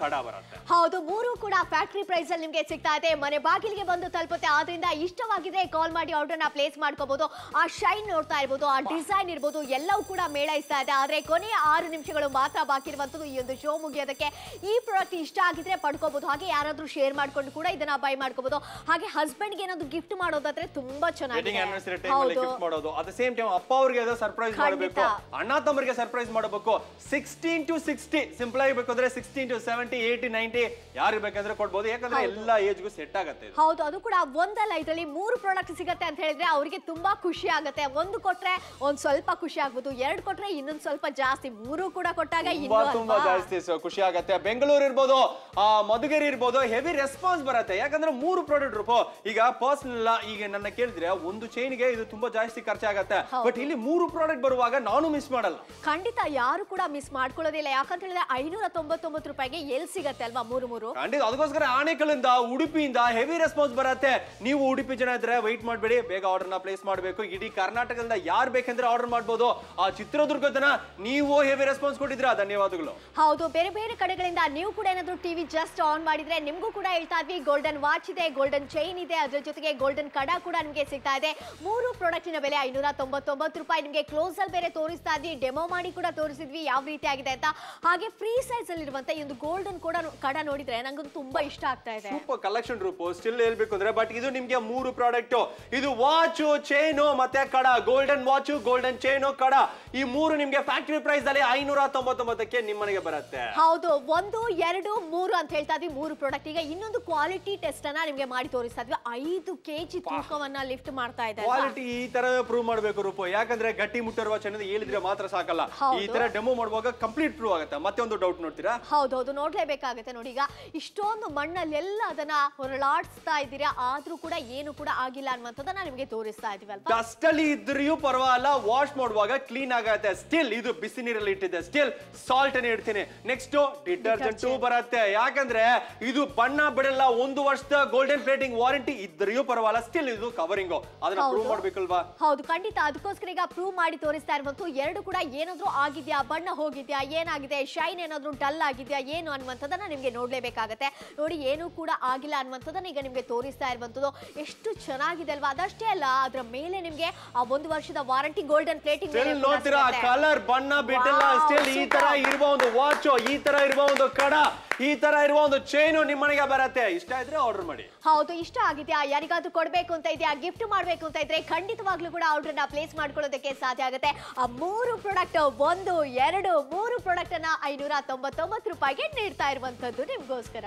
ಹೌದು ಮೂರು ಕೂಡ ಫ್ಯಾಕ್ಟ್ರಿ ಪ್ರೈಸ್ ಅಲ್ಲಿ ನಿಮಗೆ ಸಿಗ್ತಾ ಇದೆ ಮನೆ ಬಾಗಿಲಿಗೆ ಬಂದು ತಲುಪುತ್ತೆ ಆದ್ರಿಂದ ಇಷ್ಟವಾಗಿದೆ ಕಾಲ್ ಮಾಡಿ ಆರ್ಡರ್ ನ ಪ್ಲೇಸ್ ಮಾಡ್ಕೋಬಹುದು ಆ ಶೈನ್ ನೋಡ್ತಾ ಇರ್ಬೋದು ಆ ಡಿಸೈನ್ ಇರ್ಬೋದು ಎಲ್ಲವೂ ಕೂಡ ಮೇಳೈಸ್ತಾ ಇದೆ ಆದ್ರೆ ಕೊನೆಯ ಆರು ನಿಮಿಷಗಳು ಮಾತ್ರ ಬಾಕಿ ಇರುವಂತದ್ದು ಈ ಒಂದು ಶೋ ಮುಗಿಯೋದಕ್ಕೆ ಈ ಪ್ರಾಡಕ್ಟ್ ಇಷ್ಟ ಆಗಿದ್ರೆ ಪಡ್ಕೋಬಹುದು ಹಾಗೆ ಯಾರಾದ್ರೂ ಶೇರ್ ಮಾಡ್ಕೊಂಡು ಕೂಡ ಇದನ್ನ ಬೈ ಮಾಡ್ಕೋಬಹುದು ಹಾಗೆ ಹಸ್ಬೆಂಡ್ ಗೆ ಏನಾದ್ರು ಗಿಫ್ಟ್ ಮಾಡೋದಾದ್ರೆ ತುಂಬಾ ಚೆನ್ನಾಗಿದೆ ಮಾಡೋದು ಅಟ್ ಸೇಮ್ ಟೈಮ್ ಸರ್ಪ್ರೈಸ್ ಅಣ್ಣ ತಮ್ಮರಿಗೆ ಸರ್ಪ್ರೈಸ್ ಮಾಡಬೇಕು ಸಿಕ್ಸ್ಟೀನ್ ಟು ಸಿಕ್ಸ್ಟಿ ಸಿಂಪಲ್ ಆಗಿ ಅಂದ್ರೆ sixteen to seven seventy eighty ಯಾರು ಬೇಕಂದ್ರೆ ಕೊಡ್ಬೋದು ಯಾಕಂದ್ರೆ ಎಲ್ಲ ಏಜ್ಗೂ ಸೆಟ್ ಆಗುತ್ತೆ ಹೌದು ಅದು ಕೂಡ ಒಂದಲ್ಲ ಇದರಲ್ಲಿ ಮೂರು ಪ್ರಾಡಕ್ಟ್ ಸಿಗುತ್ತೆ ಅಂತ ಹೇಳಿದ್ರೆ ಅವರಿಗೆ ತುಂಬಾ ಖುಷಿ ಆಗುತ್ತೆ ಒಂದು ಕೊಟ್ರೆ ಒಂದ್ ಸ್ವಲ್ಪ ಖುಷಿ ಆಗ್ಬೋದು ಎರಡು ಕೊಟ್ರೆ ಇನ್ನೊಂದ್ ಸ್ವಲ್ಪ ಜಾಸ್ತಿ ಮೂರು ಕೂಡ ಕೊಟ್ಟಾಗ ತುಂಬಾ ಜಾಸ್ತಿ ಖುಷಿ ಆಗುತ್ತೆ ಬೆಂಗಳೂರು ಇರ್ಬೋದು ಮಧುಗಿರಿ ಇರ್ಬೋದು ಹೆವಿ ರೆಸ್ಪಾನ್ಸ್ ಬರುತ್ತೆ ಯಾಕಂದ್ರೆ ಮೂರು ಪ್ರಾಡಕ್ಟ್ ರೂಪ ಈಗ ಪರ್ಸನಲ್ ಈಗ ನನ್ನ ಕೇಳಿದ್ರೆ ಒಂದು ಚೈನ್ಗೆ ಇದು ತುಂಬಾ ಜಾಸ್ತಿ ಖರ್ಚಾಗತ್ತೆ ಬಟ್ ಇಲ್ಲಿ ಮೂರು ಪ್ರಾಡಕ್ಟ್ ಬರುವಾಗ ನಾನು ಮಿಸ್ ಮಾಡಲ್ಲ ಖಂಡಿತ ಯಾರು ಕೂಡ ಮಿಸ್ ಮಾಡ್ಕೊಳ್ಳೋದಿಲ್ಲ ಯಾಕಂತ ಹೇಳಿದ್ರೆ ಐನೂರ ತೊಂಬತ್ತೊಂಬತ್ತು ರೂಪಾಯಿಗೆ ಎಲ್ಲಿ ಸಿಗತ್ತೆ ಅಲ್ವಾ ಮೂರು ಮೂರು ಅದಕ್ಕೋಸ್ಕರ ಆಣೆಕಲ್ಲಿಂದ ಉಡುಪಿಯಿಂದ ಹೆವಿ ರೆಸ್ಪಾನ್ಸ್ ಬರುತ್ತೆ ನೀವು ಉಡುಪಿ ಜನ ಇದ್ರೆ ವೈಟ್ ಮಾಡಬೇಡಿ ಬೇಗ ಆರ್ಡರ್ ಆರ್ಡರ್ನ ಪ್ಲೇಸ್ ಮಾಡಬೇಕು ಇಡೀ ಕರ್ನಾಟಕದಿಂದ ಯಾರು ಬೇಕಂದ್ರೆ ಆರ್ಡರ್ ಮಾಡಬಹುದು ಆ ಚಿತ್ರದುರ್ಗದನ ನೀವು ಹೆವಿ ರೆಸ್ಪಾನ್ಸ್ ಕೊಟ್ಟಿದ್ರ ಧನ್ಯವಾದಗಳು ಹೌದು ಬೇರೆ ಬೇರೆ ಕಡೆಗಳಿಂದ ನೀವು ಕೂಡ ಏನಾದ್ರು ಟಿವಿ ಜಸ್ಟ್ ಆನ್ ಮಾಡಿದ್ರೆ ನಿಮಗೂ ಕೂಡ ಹೇಳ್ತಾ ಇದ್ವಿ ಗೋಲ್ಡನ್ ವಾಚ್ ಇದೆ ಗೋಲ್ಡನ್ ಚೈನ್ ಇದೆ ಅದ್ರ ಜೊತೆಗೆ ಗೋಲ್ಡನ್ ಕಡ ಕೂಡ ನಿಮಗೆ ಸಿಗ್ತಾ ಇದೆ ಮೂರು ಪ್ರಾಡಕ್ಟಿನ ಬೆಲೆ ಐನೂರ ತೊಂಬತ್ತೊಂಬತ್ತು ರೂಪಾಯಿ ನಿಮಗೆ ಕ್ಲೋಸ್ ಅಲ್ಲಿ ಬೇರೆ ತೋರಿಸ್ತಾ ಇದ್ವಿ ಡೆಮೋ ಮಾಡಿ ಕೂಡ ತೋರಿಸಿದ್ವಿ ಯಾವ ರೀತಿ ಆಗಿದೆ ಅಂತ ಹಾಗೆ ಫ್ರೀ ಸೈಜ್ ಅಲ್ಲಿ ಇರುವಂತಹ ಒಂದು ಗೋಲ್ಡ್ ಗೋಲ್ಡನ್ ಕೂಡ ಕಡ ನೋಡಿದ್ರೆ ನಂಗಂತೂ ತುಂಬಾ ಇಷ್ಟ ಆಗ್ತಾ ಇದೆ ಸೂಪರ್ ಕಲೆಕ್ಷನ್ ರೂಪು ಸ್ಟಿಲ್ ಹೇಳ್ಬೇಕು ಅಂದ್ರೆ ಬಟ್ ಇದು ನಿಮ್ಗೆ ಮೂರು ಪ್ರಾಡಕ್ಟ್ ಇದು ವಾಚ್ ಚೈನ್ ಮತ್ತೆ ಕಡ ಗೋಲ್ಡನ್ ವಾಚು ಗೋಲ್ಡನ್ ಚೈನ್ ಕಡ ಈ ಮೂರು ನಿಮ್ಗೆ ಫ್ಯಾಕ್ಟರಿ ಪ್ರೈಸ್ ಅಲ್ಲಿ ಐನೂರ ತೊಂಬತ್ತೊಂಬತ್ತಕ್ಕೆ ನಿಮ್ಮನೆಗೆ ಬರುತ್ತೆ ಹೌದು ಒಂದು ಎರಡು ಮೂರು ಅಂತ ಹೇಳ್ತಾ ಇದ್ವಿ ಮೂರು ಪ್ರಾಡಕ್ಟ್ ಈಗ ಇನ್ನೊಂದು ಕ್ವಾಲಿಟಿ ಟೆಸ್ಟ್ ಅನ್ನ ನಿಮ್ಗೆ ಮಾಡಿ ತೋರಿಸ್ತಾ ಇದ್ವಿ ಐದು ಕೆಜಿ ತೂಕವನ್ನ ಲಿಫ್ಟ್ ಮಾಡ್ತಾ ಇದೆ ಕ್ವಾಲಿಟಿ ಈ ತರ ಪ್ರೂವ್ ಮಾಡ್ಬೇಕು ರೂಪು ಯಾಕಂದ್ರೆ ಗಟ್ಟಿ ವಾಚ್ ಅನ್ನೋದು ಹೇಳಿದ್ರೆ ಮಾತ್ರ ಸಾಕಲ್ಲ ಈ ತರ ಡೆಮೋ ಮಾಡುವಾಗ ಕಂಪ್ಲೀಟ್ ಪ್ರೂವ್ ಆಗುತ್ತೆ ಮತ್ತೆ ಒಂದು ಡೌಟ್ ನೋಡ್ತೀರಾ ಹೌದೌದು ನೋಡ್ಲೇಬೇಕಾಗತ್ತೆ ನೋಡಿ ಈಗ ಇಷ್ಟೊಂದು ಮಣ್ಣಲ್ಲೆಲ್ಲ ಅದನ್ನ ಹೊರಳಾಡಿಸ್ತಾ ಇದ್ದೀರಾ ಆದ್ರೂ ಕೂಡ ಏನು ಕೂಡ ಆಗಿಲ್ಲ ಅನ್ನುವಂಥದ್ದನ್ನ ನಿಮಗೆ ತೋರಿಸ್ತಾ ಇದೀವಲ್ಲ ಡಸ್ಟ್ ಅಲ್ಲಿ ಇದ್ರೂ ಪರವಾಗಿಲ್ಲ ವಾಶ್ ಮಾಡುವಾಗ ಕ್ಲೀನ್ ಆಗತ್ತೆ ಸ್ಟಿಲ್ ಇದು ಬಿಸಿ ನೀರಲ್ಲಿ ಇಟ್ಟಿದೆ ಸ್ಟಿಲ್ ಸಾಲ್ಟ್ ಅನ್ನ ಇಡ್ತೀನಿ ನೆಕ್ಸ್ಟ್ ಡಿಟರ್ಜೆಂಟ್ ಬರುತ್ತೆ ಯಾಕಂದ್ರೆ ಇದು ಬಣ್ಣ ಬಿಡಲ್ಲ ಒಂದು ವರ್ಷದ ಗೋಲ್ಡನ್ ಪ್ಲೇಟಿಂಗ್ ವಾರಂಟಿ ಇದ್ರೂ ಪರವಾಗಿಲ್ಲ ಸ್ಟಿಲ್ ಇದು ಕವರಿಂಗ್ ಅದನ್ನ ಪ್ರೂವ್ ಮಾಡ್ಬೇಕಲ್ವಾ ಹೌದು ಖಂಡಿತ ಅದಕ್ಕೋಸ್ಕರ ಈಗ ಪ್ರೂವ್ ಮಾಡಿ ತೋರಿಸ್ತಾ ಇರುವಂತ ಎರಡು ಕೂಡ ಏನಾದ್ರೂ ಆಗಿದ್ಯಾ ಬಣ್ಣ ಹೋಗಿದ್ಯಾ ಏನಾಗಿದೆ ಶೈನ್ ಏನಾದ್ರೂ ಡಲ್ ಆಗಿದ್ಯಾ ಏನು ಅನ್ನುವಂಥದ್ದನ್ನು ನಿಮಗೆ ನೋಡಲೇಬೇಕಾಗತ್ತೆ ನೋಡಿ ಏನೂ ಕೂಡ ಆಗಿಲ್ಲ ಅನ್ನುವಂಥದ್ದನ್ನು ಈಗ ನಿಮಗೆ ತೋರಿಸ್ತಾ ಇರುವಂಥದ್ದು ಎಷ್ಟು ಚೆನ್ನಾಗಿದೆ ಅಲ್ವಾ ಅದಷ್ಟೇ ಅಲ್ಲ ಅದರ ಮೇಲೆ ನಿಮಗೆ ಆ ಒಂದು ವರ್ಷದ ವಾರಂಟಿ ಗೋಲ್ಡನ್ ಪ್ಲೇಟಿಂಗ್ ಕಲರ್ ಬಣ್ಣ ಬಿಟ್ಟೆಲ್ಲ ಅಷ್ಟೇ ಈ ತರ ಇರುವ ಒಂದು ವಾಚು ಈ ತರ ಇರುವ ಒಂದು ಕಡ ಈ ತರ ಇರುವ ಒಂದು ಚೈನು ಮನೆಗೆ ಬರುತ್ತೆ ಇಷ್ಟ ಇದ್ರೆ ಆರ್ಡರ್ ಮಾಡಿ ಹೌದು ಇಷ್ಟ ಆಗಿದೆಯಾ ಯಾರಿಗಾದ್ರೂ ಕೊಡಬೇಕು ಅಂತ ಇದೆಯಾ ಗಿಫ್ಟ್ ಮಾಡಬೇಕು ಅಂತ ಇದ್ರೆ ಖಂಡಿತವಾಗ್ಲೂ ಕೂಡ ಆರ್ಡರ್ನ ಪ್ಲೇಸ್ ಮಾಡ್ಕೊಳ್ಳೋದಕ್ಕೆ ಸಾಧ್ಯ ಆಗುತ್ತೆ ಆ ಮೂರು ಪ್ರಾಡಕ್ಟ್ ಒಂದು ಎರಡು ಮೂರು ಪ್ರಾಡಕ್ಟ್ ಅನ್ನ ಐನೂರ ತೊಂಬತ್ತೊಂಬತ್ತು ರೂಪಾಯಿಗೆ ನೀಡ್ತಾ ಇರುವಂತದ್ದು ನಿಮ್ಗೋಸ್ಕರ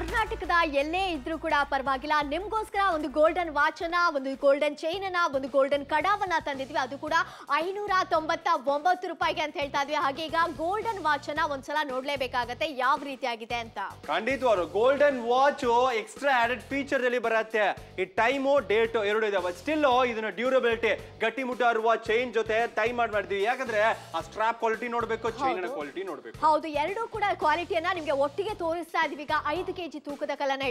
ಕರ್ನಾಟಕದ ಎಲ್ಲೇ ಇದ್ರು ಕೂಡ ಪರವಾಗಿಲ್ಲ ನಿಮ್ಗೋಸ್ಕರ ಒಂದು ಗೋಲ್ಡನ್ ವಾಚ್ ಅನ್ನ ಒಂದು ಗೋಲ್ಡನ್ ಚೈನ್ ಅನ್ನ ಒಂದು ಗೋಲ್ಡನ್ ಕಡಾವನ್ನ ತಂದಿದ್ವಿ ಅದು ಕೂಡ ಐನೂರ ತೊಂಬತ್ತ ಒಂಬತ್ತು ರೂಪಾಯಿಗೆ ಅಂತ ಹೇಳ್ತಾ ಇದ್ವಿ ಹಾಗೆ ಈಗ ಗೋಲ್ಡನ್ ವಾಚ್ ಅನ್ನ ಒಂದ್ಸಲ ನೋಡ್ಲೇಬೇಕಾಗತ್ತೆ ಯಾವ ರೀತಿಯಾಗಿದೆ ಅಂತ ಖಂಡಿತವಾರು golden watch extra added feature ಅಲ್ಲಿ ಬರುತ್ತೆ ಈ ಟೈಮು ಡೇಟು ಎರಡು ಇದಾವೆ ಸ್ಟಿಲ್ ಇದನ್ನ ಡ್ಯೂರಬಿಲಿಟಿ ಗಟ್ಟಿ ಮುಟ್ಟಾರುವ ಚೈನ್ ಜೊತೆ ಟೈಮ್ ಮಾಡಿ ಮಾಡಿದ್ವಿ ಯಾಕಂದ್ರೆ ಆ ಸ್ಟ್ರಾಪ್ ಕ್ವಾಲಿಟಿ ನೋಡ್ಬೇಕು ಚೈನ್ ಕ್ವಾಲಿಟಿ ನೋಡ್ಬೇಕು ಹೌದು ಎರಡು ಕೂಡ ಕ್ವಾಲಿಟಿಯನ್ನ ನಿಮ್ಗೆ ಒಟ್ಟಿಗೆ ತೋರಿಸ್ತಾ ಇದೀವಿ ಈಗ ಐದು ಕೆ ಕೆಜಿ ತೂಕದ ಕಲ್ಲನ್ನ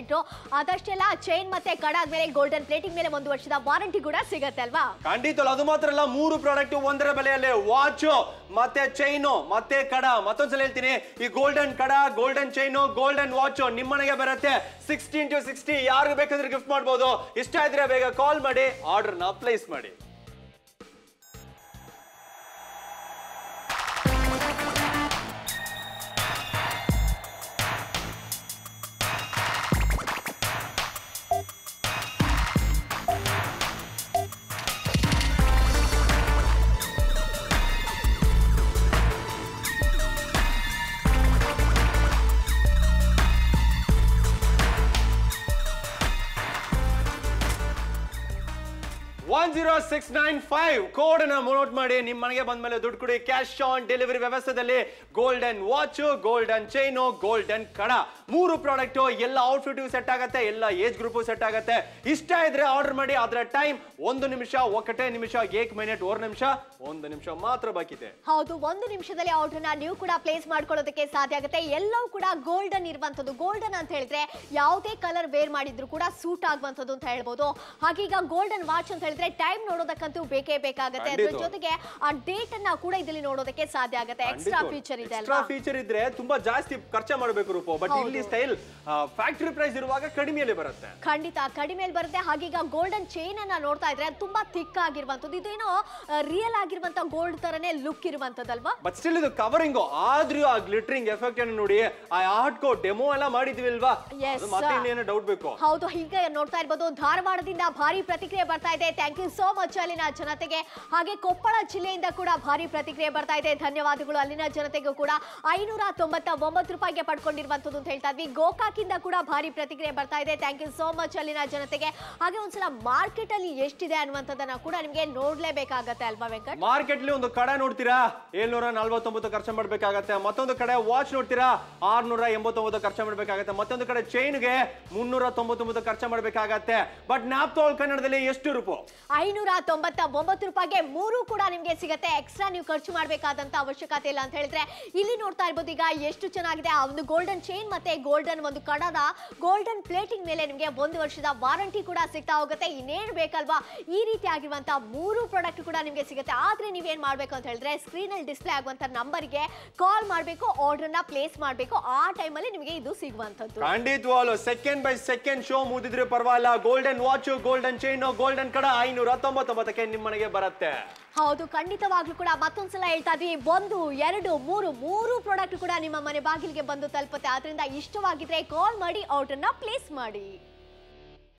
ಅದಷ್ಟೆಲ್ಲ ಚೈನ್ ಮತ್ತೆ ಕಡಾದ ಮೇಲೆ ಗೋಲ್ಡನ್ ಪ್ಲೇಟಿಂಗ್ ಮೇಲೆ ಒಂದು ವರ್ಷದ ವಾರಂಟಿ ಕೂಡ ಸಿಗತ್ತೆ ಅಲ್ವಾ ಖಂಡಿತ ಅದು ಮಾತ್ರ ಅಲ್ಲ ಮೂರು ಪ್ರಾಡಕ್ಟ್ ಒಂದರ ಬೆಲೆಯಲ್ಲಿ ವಾಚ್ ಮತ್ತೆ ಚೈನ್ ಮತ್ತೆ ಕಡ ಮತ್ತೊಂದ್ಸಲ ಹೇಳ್ತೀನಿ ಈ ಗೋಲ್ಡನ್ ಕಡ ಗೋಲ್ಡನ್ ಚೈನ್ ಗೋಲ್ಡನ್ ವಾಚ್ ನಿಮ್ಮನೆಗೆ ಬರುತ್ತೆ ಸಿಕ್ಸ್ಟೀನ್ ಟು ಸಿಕ್ಸ್ಟಿ ಯಾರು ಬೇಕಾದ್ರೆ ಗಿಫ್ಟ್ ಮಾಡಬಹುದು ಇಷ್ಟ ಇದ್ರೆ ಬೇಗ ಕಾಲ್ ಮಾಡಿ ನ ಪ್ಲೇಸ್ ಮಾಡಿ six nine five code note ಮಾಡಿ ನಿಮ್ಮ ಮನೆಗೆ ಬಂದ ಮೇಲೆ ದುಡ್ಡು ಕೊಡಿ ಕ್ಯಾಶ್ ಆನ್ ಡೆಲಿವರಿ ವ್ಯವಸ್ಥೆಯಲ್ಲಿ golden watch golden chain golden ಕಡ ಮೂರು ಪ್ರಾಡಕ್ಟ್ ಎಲ್ಲ ಔಟ್ಫಿಟ್ ಸೆಟ್ ಆಗುತ್ತೆ ಎಲ್ಲ ಏಜ್ ಗ್ರೂಪ್ ಸೆಟ್ ಆಗುತ್ತೆ ಇಷ್ಟ ಇದ್ರೆ ಆರ್ಡರ್ ಮಾಡಿ ಅದರ ಟೈಮ್ ಒಂದು ನಿಮಿಷ ಒಕ್ಕಟೆ ನಿಮಿಷ ಏಕ್ ಮಿನಿಟ್ ಓರ್ ನಿಮಿಷ ಒಂದು ನಿಮಿಷ ಮಾತ್ರ ಬಾಕಿ ಇದೆ ಹೌದು ಒಂದು ನಿಮಿಷದಲ್ಲಿ ಆರ್ಡರ್ ನ ನೀವು ಕೂಡ ಪ್ಲೇಸ್ ಮಾಡ್ಕೊಳ್ಳೋದಕ್ಕೆ ಸಾಧ್ಯ ಆಗುತ್ತೆ ಎಲ್ಲವೂ ಕೂಡ ಗೋಲ್ಡನ್ ಇರುವಂತದ್ದು ಗೋಲ್ಡನ್ ಅಂತ ಹೇಳಿದ್ರೆ ಯಾವುದೇ ಕಲರ್ ವೇರ್ ಮಾಡಿದ್ರು ಕೂಡ ಸೂಟ್ ಆಗುವಂತದ್ದು ಅಂತ ಹೇಳ್ಬೋದು ಹಾಗೀಗ ಗೋಲ್ಡನ್ ವಾಚ್ ಅಂತ ಹೇಳಿದ್ರೆ ಟೈಮ್ ನೋಡೋದು ನೋಡೋದಕ್ಕಂತೂ ಬೇಕೇ ಬೇಕಾಗುತ್ತೆ ಅದ್ರ ಜೊತೆಗೆ ಆ ಡೇಟ್ ಅನ್ನ ಕೂಡ ಇದರಲ್ಲಿ ನೋಡೋದಕ್ಕೆ ಸಾಧ್ಯ ಆಗುತ್ತೆ ಎಕ್ಸ್ಟ್ರಾ ಫೀಚರ್ ಇದೆ ಎಕ್ಸ್ಟ್ರಾ ಫೀಚರ್ ಇದ್ರೆ ತುಂಬಾ ಜಾಸ್ತಿ ಖರ್ಚು ಮಾಡಬೇಕು ರೂಪ ಬಟ್ ಇಲ್ಲಿ ಸ್ಟೈಲ್ ಫ್ಯಾಕ್ಟರಿ ಪ್ರೈಸ್ ಇರುವಾಗ ಕಡಿಮೆಯಲ್ಲಿ ಬರುತ್ತೆ ಖಂಡಿತ ಕಡಿಮೆಯಲ್ಲಿ ಬರುತ್ತೆ ಹಾಗೀಗ ಗೋಲ್ಡನ್ ಚೈನ್ ಅನ್ನ ನೋಡ್ತಾ ಇದ್ರೆ ತುಂಬಾ ಥಿಕ್ ಆಗಿರುವಂತದ್ದು ಇದೇನೋ ರಿಯಲ್ ಆಗಿರುವಂತ ಗೋಲ್ಡ್ ತರನೇ ಲುಕ್ ಇರುವಂತದಲ್ವಾ ಬಟ್ ಸ್ಟಿಲ್ ಇದು ಕವರಿಂಗ್ ಆದ್ರೂ ಆ ಗ್ಲಿಟರಿಂಗ್ ಎಫೆಕ್ಟ್ ಅನ್ನು ನೋಡಿ ಆ ಆರ್ಟ್ ಕೋ ಡೆಮೋ ಎಲ್ಲ ಮಾಡಿದ್ವಿ ಅಲ್ವಾ ಮತ್ತೆ ಡೌಟ್ ಬೇಕು ಹೌದು ಹೀಗೆ ನೋಡ್ತಾ ಇರ್ಬೋದು ಧಾರವಾಡದಿಂದ ಭಾರಿ ಪ್ರತಿಕ್ರಿಯೆ ಬರ್ತಾ ಇದೆ ಥ್ಯಾಂಕ್ ಯು ಸೋ ಮಚ್ ಅಲ್ಲಿನ ಜನತೆಗೆ ಹಾಗೆ ಕೊಪ್ಪಳ ಜಿಲ್ಲೆಯಿಂದ ಕೂಡ ಭಾರಿ ಪ್ರತಿಕ್ರಿಯೆ ಬರ್ತಾ ಇದೆ ಧನ್ಯವಾದಗಳು ಅಲ್ಲಿನ ಜನತೆಗೂ ಕೂಡ ಐನೂರ ತೊಂಬತ್ತ ರೂಪಾಯಿಗೆ ಪಡ್ಕೊಂಡಿರುವಂತದ್ದು ಅಂತ ಹೇಳ್ತಾ ಇದ್ವಿ ಗೋಕಾಕಿಂದ ಕೂಡ ಭಾರಿ ಪ್ರತಿಕ್ರಿಯೆ ಬರ್ತಾ ಇದೆ ಥ್ಯಾಂಕ್ ಯು ಸೋ ಮಚ್ ಅಲ್ಲಿನ ಜನತೆಗೆ ಹಾಗೆ ಒಂದ್ಸಲ ಮಾರ್ಕೆಟ್ ಅಲ್ಲಿ ಎಷ್ಟಿದೆ ಅನ್ನುವಂಥದ್ದನ್ನ ಕೂಡ ನಿಮಗೆ ನೋಡ್ಲೇಬೇಕಾಗತ್ತೆ ಅಲ್ವಾ ವೆಂಕಟ್ ಮಾರ್ಕೆಟ್ ಅಲ್ಲಿ ಒಂದು ಕಡೆ ನೋಡ್ತೀರಾ ಏಳ್ನೂರ ನಲ್ವತ್ತೊಂಬತ್ತು ಖರ್ಚು ಮಾಡ್ಬೇಕಾಗತ್ತೆ ಮತ್ತೊಂದು ಕಡೆ ವಾಚ್ ನೋಡ್ತೀರಾ ಆರ್ನೂರ ಎಂಬತ್ತೊಂಬತ್ತು ಖರ್ಚು ಮಾಡ್ಬೇಕಾಗತ್ತೆ ಮತ್ತೊಂದು ಕಡೆ ಚೈನ್ಗೆ ಮುನ್ನೂರ ತೊಂಬತ್ತೊಂಬತ್ತು ಖರ್ಚು ಮಾಡ್ಬೇಕಾಗತ್ತೆ ಬಟ್ ನಾಪ್ತೋಳ್ ಕನ್ನಡದಲ್ಲಿ ಎಷ್ಟು ರೂಪಾಯಿ ಐನೂರ ತೊಂಬತ್ತ ಒಂಬತ್ತು ರೂಪಾಯಿಗೆ ಮೂರು ಕೂಡ ನಿಮಗೆ ಸಿಗುತ್ತೆ ಎಕ್ಸ್ಟ್ರಾ ನೀವು ಖರ್ಚು ಮಾಡಬೇಕಾದಂತ ಅವಶ್ಯಕತೆ ಇಲ್ಲ ಅಂತ ಹೇಳಿದ್ರೆ ಇಲ್ಲಿ ನೋಡ್ತಾ ಇರ್ಬೋದು ಈಗ ಎಷ್ಟು ಚೆನ್ನಾಗಿದೆ ಆ ಒಂದು ಗೋಲ್ಡನ್ ಚೈನ್ ಮತ್ತೆ ಗೋಲ್ಡನ್ ಒಂದು ಕಡದ ಗೋಲ್ಡನ್ ಪ್ಲೇಟಿಂಗ್ ಮೇಲೆ ನಿಮಗೆ ಒಂದು ವರ್ಷದ ವಾರಂಟಿ ಕೂಡ ಸಿಗ್ತಾ ಹೋಗುತ್ತೆ ಇನ್ನೇನು ಬೇಕಲ್ವಾ ಈ ರೀತಿ ಆಗಿರುವಂತಹ ಮೂರು ಪ್ರಾಡಕ್ಟ್ ಕೂಡ ನಿಮಗೆ ಸಿಗುತ್ತೆ ಆದ್ರೆ ನೀವೇನು ಮಾಡಬೇಕು ಅಂತ ಹೇಳಿದ್ರೆ ಸ್ಕ್ರೀನಲ್ಲಿ ಡಿಸ್ಪ್ಲೇ ಆಗುವಂತ ನಂಬರ್ಗೆ ಕಾಲ್ ಮಾಡಬೇಕು ಆರ್ಡರ್ನ ಪ್ಲೇಸ್ ಮಾಡಬೇಕು ಆ ಟೈಮಲ್ಲಿ ನಿಮಗೆ ಇದು ಸಿಗುವಂಥದ್ದು ವಾಲೋ ಸೆಕೆಂಡ್ ಬೈ ಸೆಕೆಂಡ್ ಶೋ ಮುಗಿದ್ರೆ ಪರವಾಗಿಲ್ಲ golden watch golden chain golden ಕಡ ಐನೂರ ಹತ್ತೊಂಬತ್ತು ಮತಕ್ಕೆ ಮನೆಗೆ ಬರುತ್ತೆ ಹೌದು ಖಂಡಿತವಾಗ್ಲೂ ಕೂಡ ಮತ್ತೊಂದ್ಸಲ ಹೇಳ್ತಾ ಇದ್ವಿ ಒಂದು ಎರಡು ಮೂರು ಮೂರು ಪ್ರಾಡಕ್ಟ್ ಕೂಡ ನಿಮ್ಮ ಮನೆ ಬಾಗಿಲಿಗೆ ಬಂದು ತಲುಪುತ್ತೆ ಆದ್ರಿಂದ ಇಷ್ಟವಾಗಿದ್ರೆ ಕಾಲ್ ಮಾಡಿ ಆರ್ಡರ್ನ ಪ್ಲೇಸ್ ಮಾಡಿ